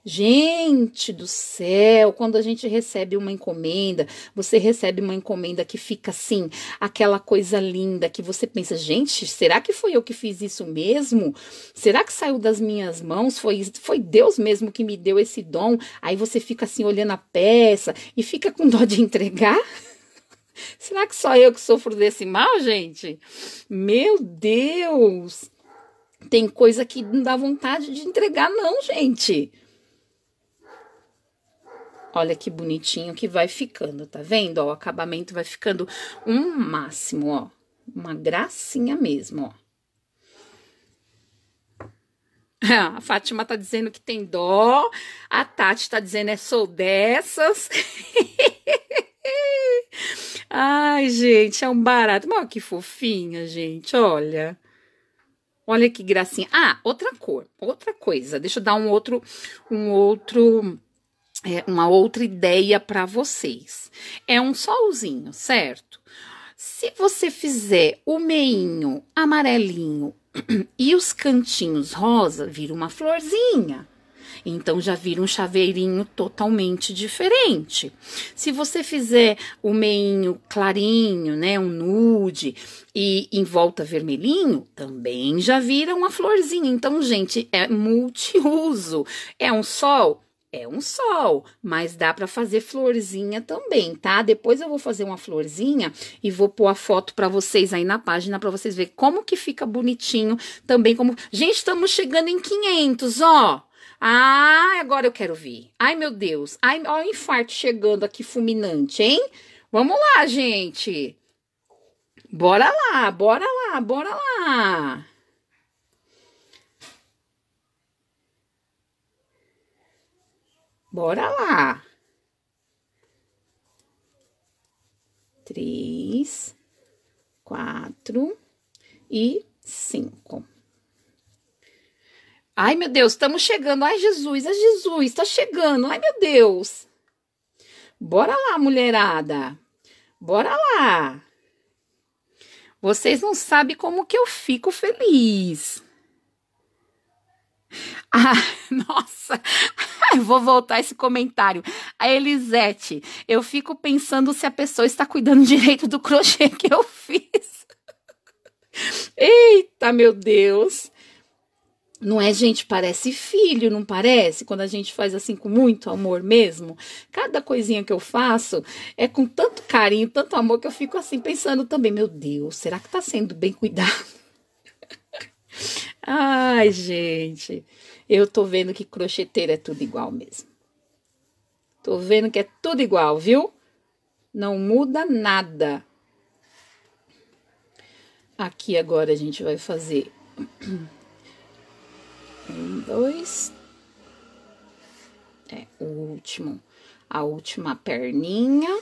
S1: Gente do céu, quando a gente recebe uma encomenda, você recebe uma encomenda que fica assim, aquela coisa linda que você pensa, gente, será que foi eu que fiz isso mesmo? Será que saiu das minhas mãos? Foi, foi Deus mesmo que me deu esse dom? Aí você fica assim olhando a peça e fica com dó de entregar? Será que só eu que sofro desse mal, gente? Meu Deus! Tem coisa que não dá vontade de entregar, não, gente. Olha que bonitinho que vai ficando, tá vendo? Ó, o acabamento vai ficando um máximo, ó. Uma gracinha mesmo, ó. <laughs> A Fátima tá dizendo que tem dó. A Tati tá dizendo é sou dessas. <laughs> Ai, gente, é um barato. Olha que fofinha, gente, olha. Olha que gracinha. Ah, outra cor, outra coisa. Deixa eu dar um outro, um outro, é, uma outra ideia para vocês. É um solzinho, certo? Se você fizer o meinho amarelinho <clears throat> e os cantinhos rosa, vira uma florzinha. Então já vira um chaveirinho totalmente diferente. Se você fizer o meinho clarinho, né, um nude e em volta vermelhinho, também já vira uma florzinha. Então, gente, é multiuso. É um sol é um sol, mas dá para fazer florzinha também, tá? Depois eu vou fazer uma florzinha e vou pôr a foto para vocês aí na página para vocês verem como que fica bonitinho também como. Gente, estamos chegando em 500, ó. Ah, agora eu quero ver. Ai, meu Deus. Ai, ó, o infarto chegando aqui fulminante, hein? Vamos lá, gente. Bora lá, bora lá, bora lá. Bora lá. Três, quatro e cinco. Ai, meu Deus, estamos chegando. Ai, Jesus, ai, Jesus, está chegando. Ai, meu Deus. Bora lá, mulherada. Bora lá. Vocês não sabem como que eu fico feliz. <laughs> Ah, nossa, <laughs> vou voltar esse comentário. A Elisete, eu fico pensando se a pessoa está cuidando direito do crochê que eu <laughs> fiz. Eita, meu Deus. Não é, gente? Parece filho, não parece? Quando a gente faz assim com muito amor mesmo. Cada coisinha que eu faço é com tanto carinho, tanto amor, que eu fico assim pensando também: meu Deus, será que tá sendo bem cuidado? <laughs> Ai, gente, eu tô vendo que crocheteira é tudo igual mesmo. Tô vendo que é tudo igual, viu? Não muda nada. Aqui agora a gente vai fazer. Um, dois. É, o último. A última perninha.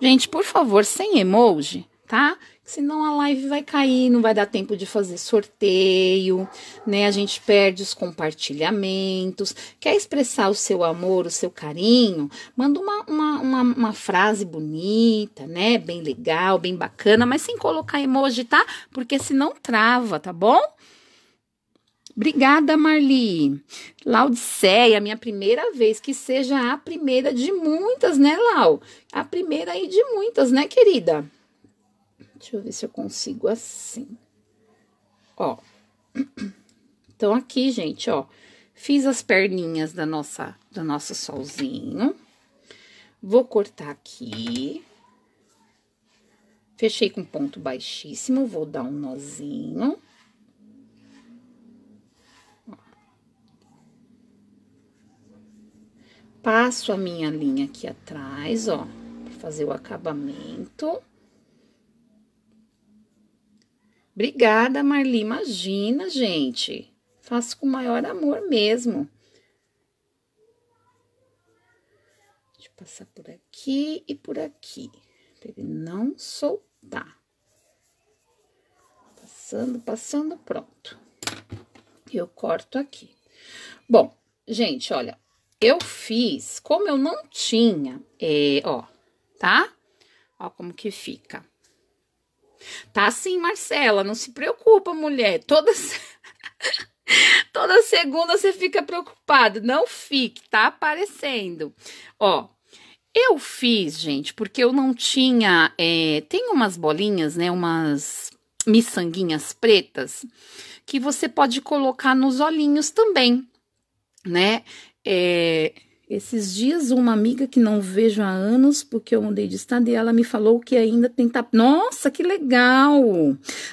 S1: Gente, por favor, sem emoji, tá? Senão a live vai cair, não vai dar tempo de fazer sorteio, né? A gente perde os compartilhamentos. Quer expressar o seu amor, o seu carinho? Manda uma, uma, uma, uma frase bonita, né? Bem legal, bem bacana, mas sem colocar emoji, tá? Porque senão trava, tá bom? Obrigada, Marli. Laudiceia, minha primeira vez, que seja a primeira de muitas, né, Lau? A primeira aí de muitas, né, querida? Deixa eu ver se eu consigo assim. Ó. <clears throat> Então, aqui, gente, ó. Fiz as perninhas da nossa, do nosso solzinho. Vou cortar aqui. Fechei com ponto baixíssimo, vou dar um nozinho. passo a minha linha aqui atrás, ó, pra fazer o acabamento. Obrigada, Marli. Imagina, gente. Faço com o maior amor mesmo. Deixa eu passar por aqui e por aqui, pra ele não soltar. Passando, passando, pronto. Eu corto aqui. Bom, gente, olha, eu fiz, como eu não tinha, é, ó, tá? Ó como que fica. Tá assim, Marcela, não se preocupa, mulher. <laughs> Toda segunda você fica preocupado. Não fique, tá aparecendo. Ó, eu fiz, gente, porque eu não tinha. É, tem umas bolinhas, né? Umas miçanguinhas pretas que você pode colocar nos olhinhos também, né? えー、Esses dias, uma amiga que não vejo há anos, porque eu mudei de estado, e ela me falou que ainda tem tap... Nossa, que legal!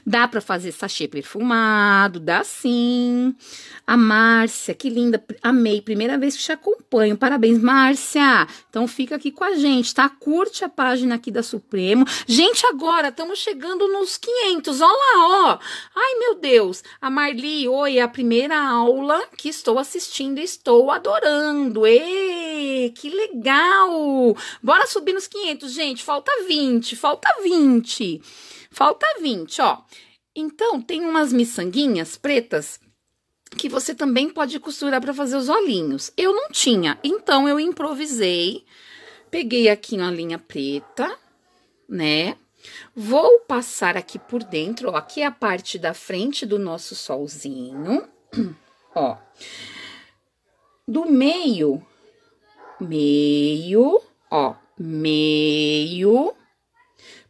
S1: Dá para fazer sachê perfumado, dá sim. A Márcia, que linda, amei. Primeira vez que te acompanho. Parabéns, Márcia. Então fica aqui com a gente, tá? Curte a página aqui da Supremo. Gente, agora estamos chegando nos 500. Olha lá, ó. Ai, meu Deus. A Marli, oi, é a primeira aula que estou assistindo e estou adorando. Ei! Que legal! Bora subir nos 500, gente. Falta 20, falta 20. Falta 20, ó. Então, tem umas miçanguinhas pretas que você também pode costurar para fazer os olhinhos. Eu não tinha, então eu improvisei. Peguei aqui uma linha preta, né? Vou passar aqui por dentro, ó, aqui é a parte da frente do nosso solzinho, <clears throat> ó. Do meio meio, ó, meio.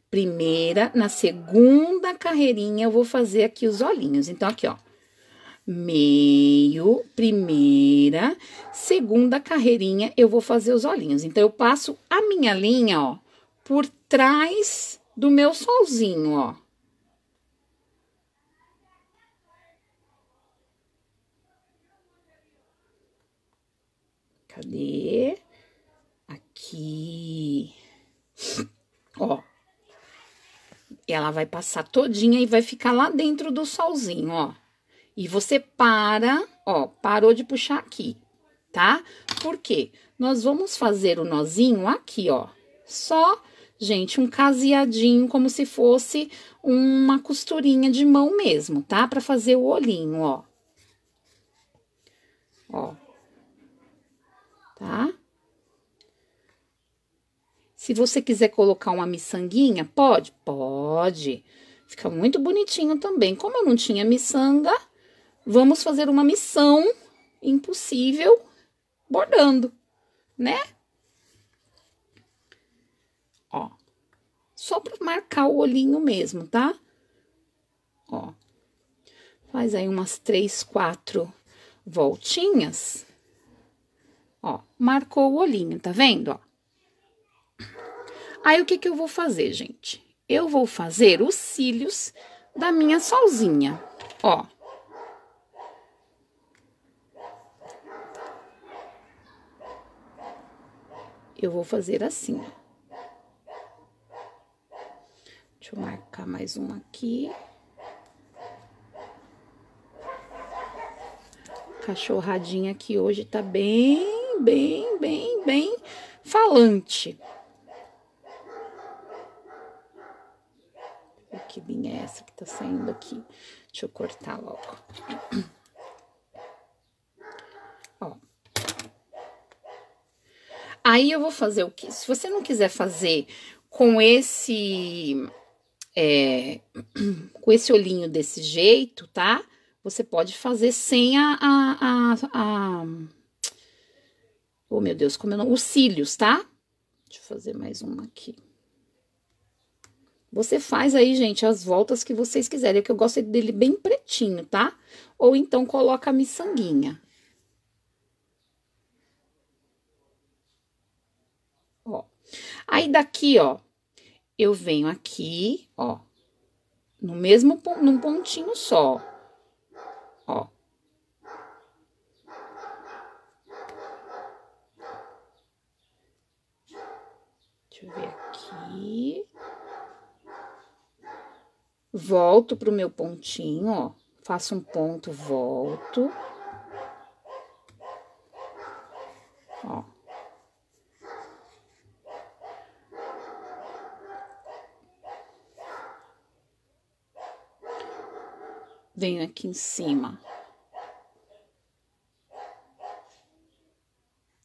S1: Primeira, na segunda carreirinha eu vou fazer aqui os olhinhos. Então aqui, ó. Meio, primeira, segunda carreirinha eu vou fazer os olhinhos. Então eu passo a minha linha, ó, por trás do meu solzinho, ó. Cadê? Aqui. Ó. Ela vai passar todinha e vai ficar lá dentro do solzinho, ó. E você para, ó, parou de puxar aqui, tá? Por quê? Nós vamos fazer o nozinho aqui, ó. Só, gente, um caseadinho, como se fosse uma costurinha de mão mesmo, tá? Para fazer o olhinho, ó. Ó, tá? Se você quiser colocar uma miçanguinha, pode? Pode. Fica muito bonitinho também. Como eu não tinha miçanga, vamos fazer uma missão impossível bordando, né? Ó, só para marcar o olhinho mesmo, tá? Ó, faz aí umas três, quatro voltinhas. Ó, marcou o olhinho, tá vendo? Ó. Aí o que, que eu vou fazer, gente? Eu vou fazer os cílios da minha solzinha, ó. Eu vou fazer assim. Deixa eu marcar mais um aqui. Cachorradinha aqui hoje tá bem bem, bem, bem falante. E que linha é essa que tá saindo aqui? Deixa eu cortar logo. Ó. Aí eu vou fazer o que? Se você não quiser fazer com esse é, <clears throat> com esse olhinho desse jeito, tá? Você pode fazer sem a, a, a, a Oh, meu Deus, como eu não... Os cílios, tá? Deixa eu fazer mais uma aqui. Você faz aí, gente, as voltas que vocês quiserem. É que eu gosto dele bem pretinho, tá? Ou então coloca a miçanguinha. Ó. Aí daqui, ó, eu venho aqui, ó, no mesmo num pontinho só, ó. Deixa eu ver aqui. Volto pro meu pontinho, ó. Faço um ponto, volto. Ó. Venho aqui em cima.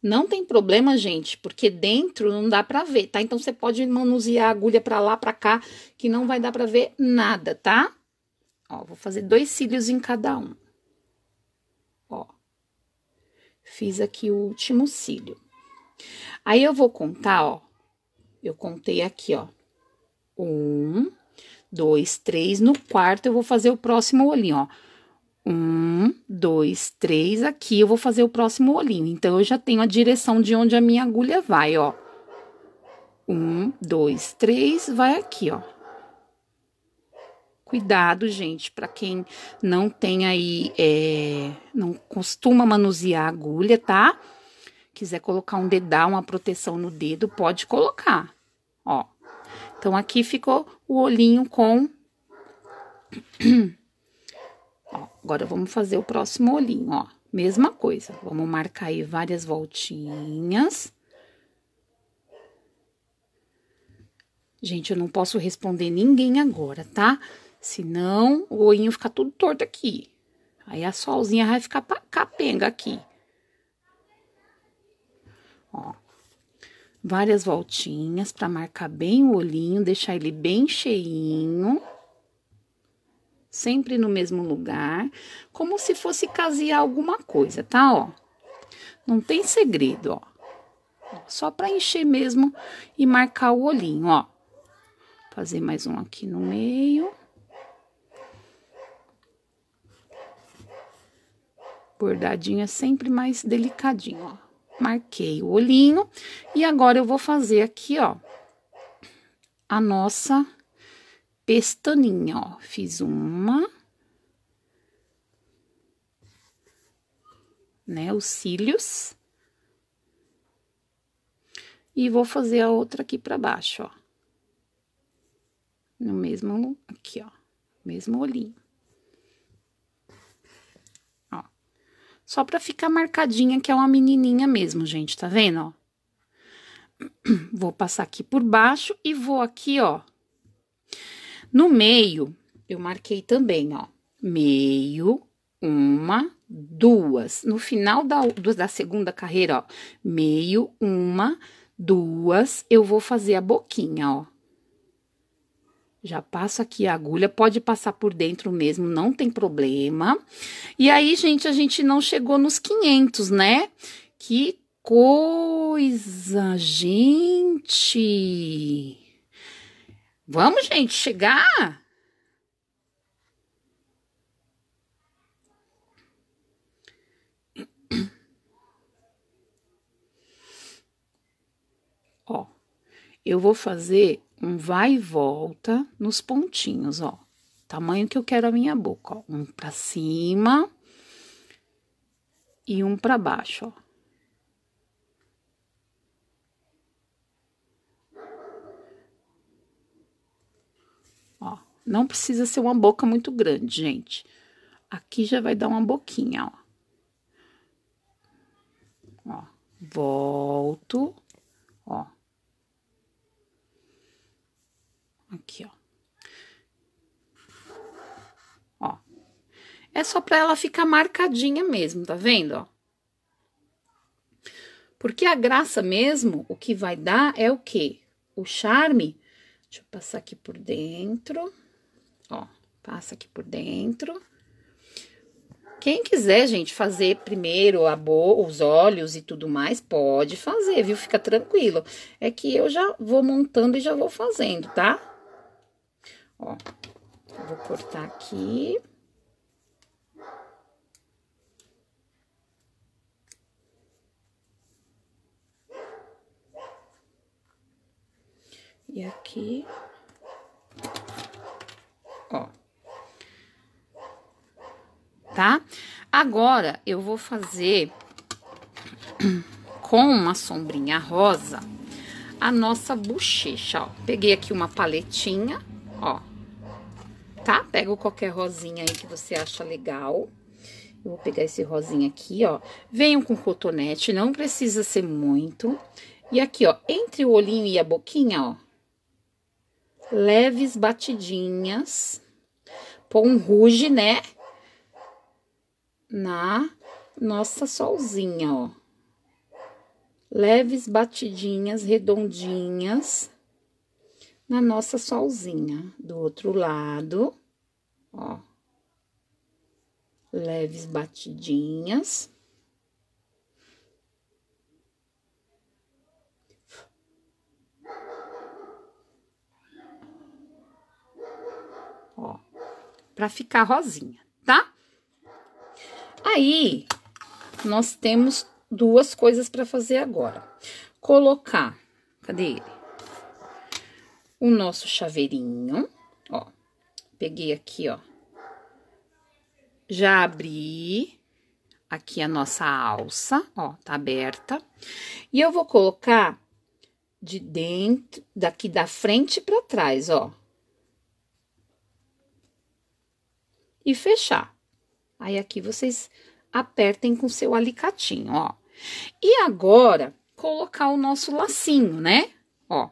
S1: Não tem problema, gente, porque dentro não dá para ver, tá? Então você pode manusear a agulha para lá, para cá, que não vai dar para ver nada, tá? Ó, vou fazer dois cílios em cada um. Ó. Fiz aqui o último cílio. Aí eu vou contar, ó. Eu contei aqui, ó. Um, dois, três. No quarto eu vou fazer o próximo olhinho, ó um, dois, três. Aqui eu vou fazer o próximo olhinho. Então, eu já tenho a direção de onde a minha agulha vai, ó. Um, dois, três. Vai aqui, ó. Cuidado, gente, para quem não tem aí, é, não costuma manusear a agulha, tá? Quiser colocar um dedal, uma proteção no dedo, pode colocar, ó. Então, aqui ficou o olhinho com <clears throat> Ó, agora vamos fazer o próximo olhinho, ó. Mesma coisa, vamos marcar aí várias voltinhas. Gente, eu não posso responder ninguém agora, tá? Senão o olhinho fica tudo torto aqui. Aí a solzinha vai ficar capenga aqui. Ó. Várias voltinhas para marcar bem o olhinho, deixar ele bem cheinho sempre no mesmo lugar, como se fosse casear alguma coisa, tá? Ó, não tem segredo, ó. Só para encher mesmo e marcar o olhinho, ó. Fazer mais um aqui no meio. Bordadinha é sempre mais delicadinho, ó. Marquei o olhinho e agora eu vou fazer aqui, ó, a nossa pestoninha, ó. Fiz uma. Né, os cílios. E vou fazer a outra aqui pra baixo, ó. No mesmo, aqui, ó. Mesmo olhinho. Ó. Só pra ficar marcadinha que é uma menininha mesmo, gente, tá vendo, ó? <clears throat> Vou passar aqui por baixo e vou aqui, ó, no meio, eu marquei também, ó, meio, uma, duas. No final da, da segunda carreira, ó, meio, uma, duas, eu vou fazer a boquinha, ó. Já passo aqui a agulha, pode passar por dentro mesmo, não tem problema. E aí, gente, a gente não chegou nos 500, né? Que coisa, gente! Vamos, gente, chegar! Ó, eu vou fazer um vai e volta nos pontinhos, ó. Tamanho que eu quero a minha boca, ó. Um pra cima e um pra baixo, ó. Não precisa ser uma boca muito grande, gente. Aqui já vai dar uma boquinha, ó. Ó, volto, ó. Aqui, ó. Ó. É só pra ela ficar marcadinha mesmo, tá vendo, ó? Porque a graça mesmo, o que vai dar é o quê? O charme. Deixa eu passar aqui por dentro. Ó, passa aqui por dentro. Quem quiser, gente, fazer primeiro a boa, os olhos e tudo mais, pode fazer, viu? Fica tranquilo. É que eu já vou montando e já vou fazendo, tá? Ó, vou cortar aqui. E aqui ó. Tá? Agora, eu vou fazer com uma sombrinha rosa a nossa bochecha, ó. Peguei aqui uma paletinha, ó. Tá? Pega qualquer rosinha aí que você acha legal. Eu vou pegar esse rosinha aqui, ó. Venham com cotonete, não precisa ser muito. E aqui, ó, entre o olhinho e a boquinha, ó, leves batidinhas, põe um ruge, né? Na nossa solzinha, ó. Leves batidinhas redondinhas na nossa solzinha. Do outro lado, ó. Leves batidinhas. ó, para ficar rosinha, tá? Aí, nós temos duas coisas para fazer agora. Colocar, cadê ele? O nosso chaveirinho, ó. Peguei aqui, ó. Já abri aqui a nossa alça, ó, tá aberta. E eu vou colocar de dentro, daqui da frente para trás, ó. e fechar. Aí aqui vocês apertem com seu alicatinho, ó. E agora, colocar o nosso lacinho, né? Ó,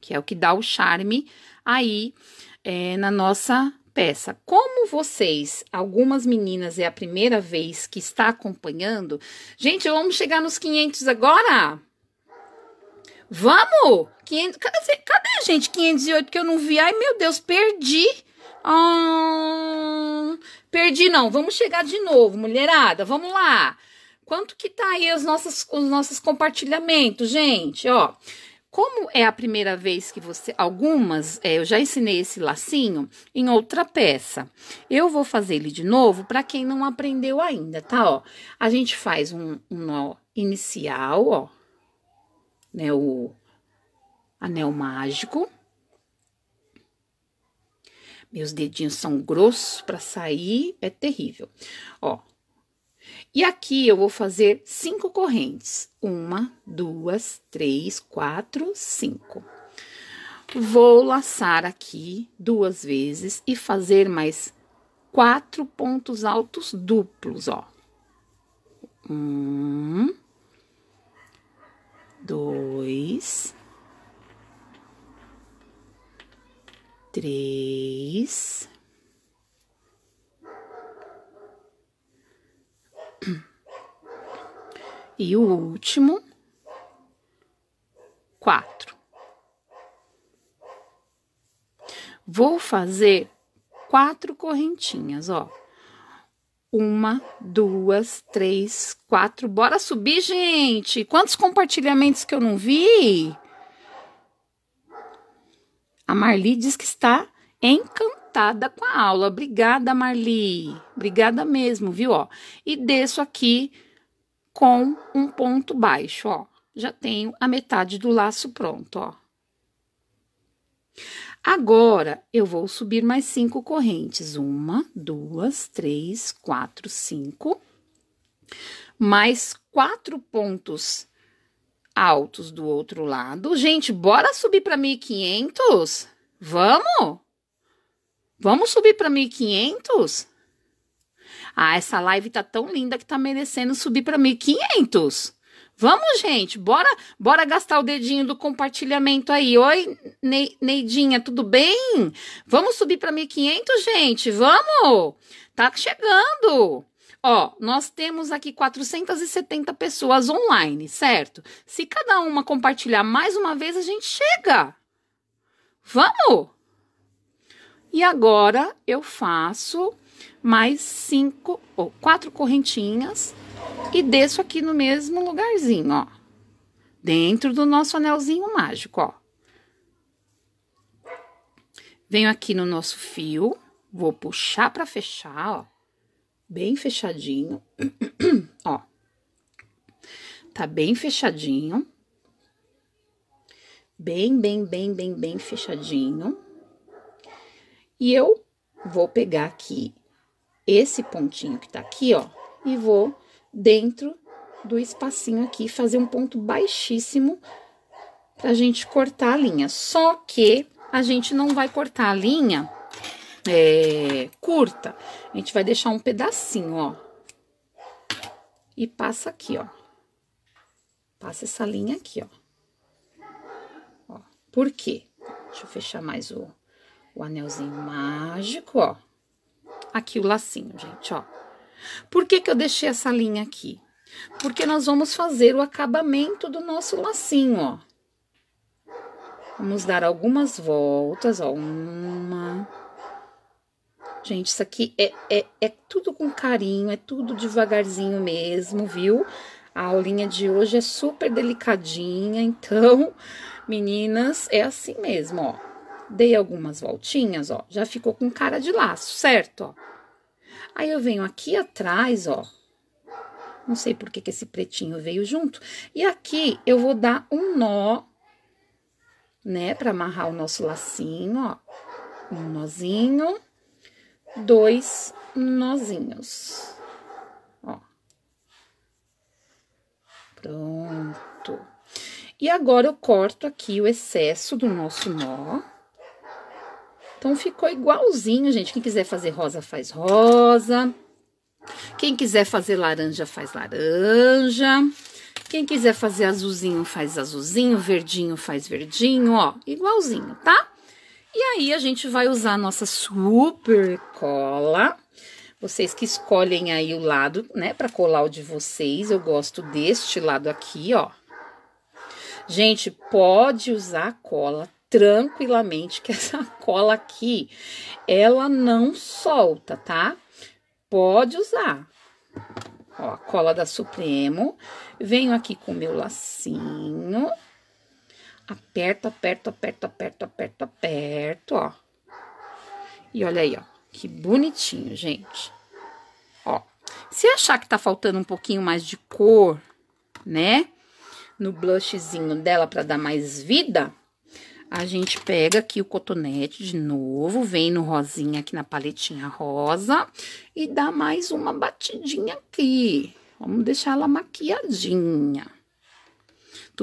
S1: que é o que dá o charme aí é, na nossa peça. Como vocês, algumas meninas, é a primeira vez que está acompanhando, gente, vamos chegar nos 500 agora? Vamos! 500, cadê, cadê, gente? 508 que eu não vi. Ai, meu Deus, perdi! Oh, perdi não. Vamos chegar de novo, mulherada. Vamos lá. Quanto que tá aí os nossos, os nossos compartilhamentos, gente? Ó, como é a primeira vez que você. Algumas, é, eu já ensinei esse lacinho em outra peça. Eu vou fazer ele de novo para quem não aprendeu ainda, tá? Ó, a gente faz um, um nó inicial, ó, né? O anel mágico. Meus dedinhos são grossos para sair, é terrível. Ó. E aqui eu vou fazer cinco correntes. Uma, duas, três, quatro, cinco. Vou laçar aqui duas vezes e fazer mais quatro pontos altos duplos, ó. Um, dois, três, e o último, quatro. Vou fazer quatro correntinhas, ó. Uma, duas, três, quatro. Bora subir, gente! Quantos compartilhamentos que eu não vi? A Marli diz que está encantada com a aula. Obrigada, Marli. Obrigada mesmo, viu? Ó, e desço aqui com um ponto baixo, ó. Já tenho a metade do laço pronto, ó. Agora, eu vou subir mais cinco correntes. Uma, duas, três, quatro, cinco. Mais quatro pontos altos do outro lado. Gente, bora subir para 1500? Vamos? Vamos subir para 1500? Ah, essa live tá tão linda que tá merecendo subir para 1500. Vamos, gente, bora, bora gastar o dedinho do compartilhamento aí. Oi, Neidinha, tudo bem? Vamos subir para 1500, gente? Vamos! Tá chegando. Ó, nós temos aqui 470 pessoas online, certo? Se cada uma compartilhar mais uma vez, a gente chega. Vamos! E agora eu faço mais cinco ou quatro correntinhas e desço aqui no mesmo lugarzinho, ó. Dentro do nosso anelzinho mágico, ó. Venho aqui no nosso fio, vou puxar para fechar, ó bem fechadinho, <clears throat> ó. Tá bem fechadinho. Bem, bem, bem, bem, bem fechadinho. E eu vou pegar aqui esse pontinho que tá aqui, ó, e vou dentro do espacinho aqui fazer um ponto baixíssimo pra gente cortar a linha. Só que a gente não vai cortar a linha é, curta. A gente vai deixar um pedacinho, ó. E passa aqui, ó. Passa essa linha aqui, ó. ó. Por quê? Deixa eu fechar mais o, o anelzinho mágico, ó. Aqui o lacinho, gente, ó. Por que que eu deixei essa linha aqui? Porque nós vamos fazer o acabamento do nosso lacinho, ó. Vamos dar algumas voltas, ó. Uma, Gente, isso aqui é, é, é tudo com carinho, é tudo devagarzinho mesmo, viu? A aulinha de hoje é super delicadinha, então, meninas, é assim mesmo, ó. Dei algumas voltinhas, ó, já ficou com cara de laço, certo, ó. Aí eu venho aqui atrás, ó. Não sei por que, que esse pretinho veio junto. E aqui eu vou dar um nó, né, pra amarrar o nosso lacinho, ó. Um nozinho dois nozinhos. Ó. Pronto. E agora eu corto aqui o excesso do nosso nó. Então, ficou igualzinho, gente. Quem quiser fazer rosa, faz rosa. Quem quiser fazer laranja, faz laranja. Quem quiser fazer azulzinho, faz azulzinho. Verdinho, faz verdinho, ó. Igualzinho, tá? E aí a gente vai usar a nossa super cola. Vocês que escolhem aí o lado, né, para colar o de vocês. Eu gosto deste lado aqui, ó. Gente, pode usar cola tranquilamente, que <laughs> essa cola aqui, ela não solta, tá? Pode usar. Ó, a cola da Supremo. Venho aqui com o meu lacinho. Aperto, aperto, aperto, aperto, aperto, aperto, ó. E olha aí, ó. Que bonitinho, gente. Ó. Se achar que tá faltando um pouquinho mais de cor, né? No blushzinho dela para dar mais vida, a gente pega aqui o cotonete de novo, vem no rosinha aqui na paletinha rosa e dá mais uma batidinha aqui. Vamos deixar ela maquiadinha.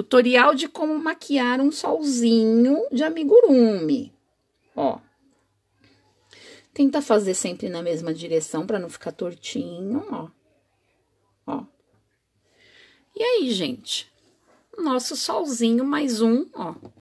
S1: Tutorial de como maquiar um solzinho de amigurumi. Ó. Tenta fazer sempre na mesma direção para não ficar tortinho, ó. Ó. E aí, gente? Nosso solzinho mais um, ó.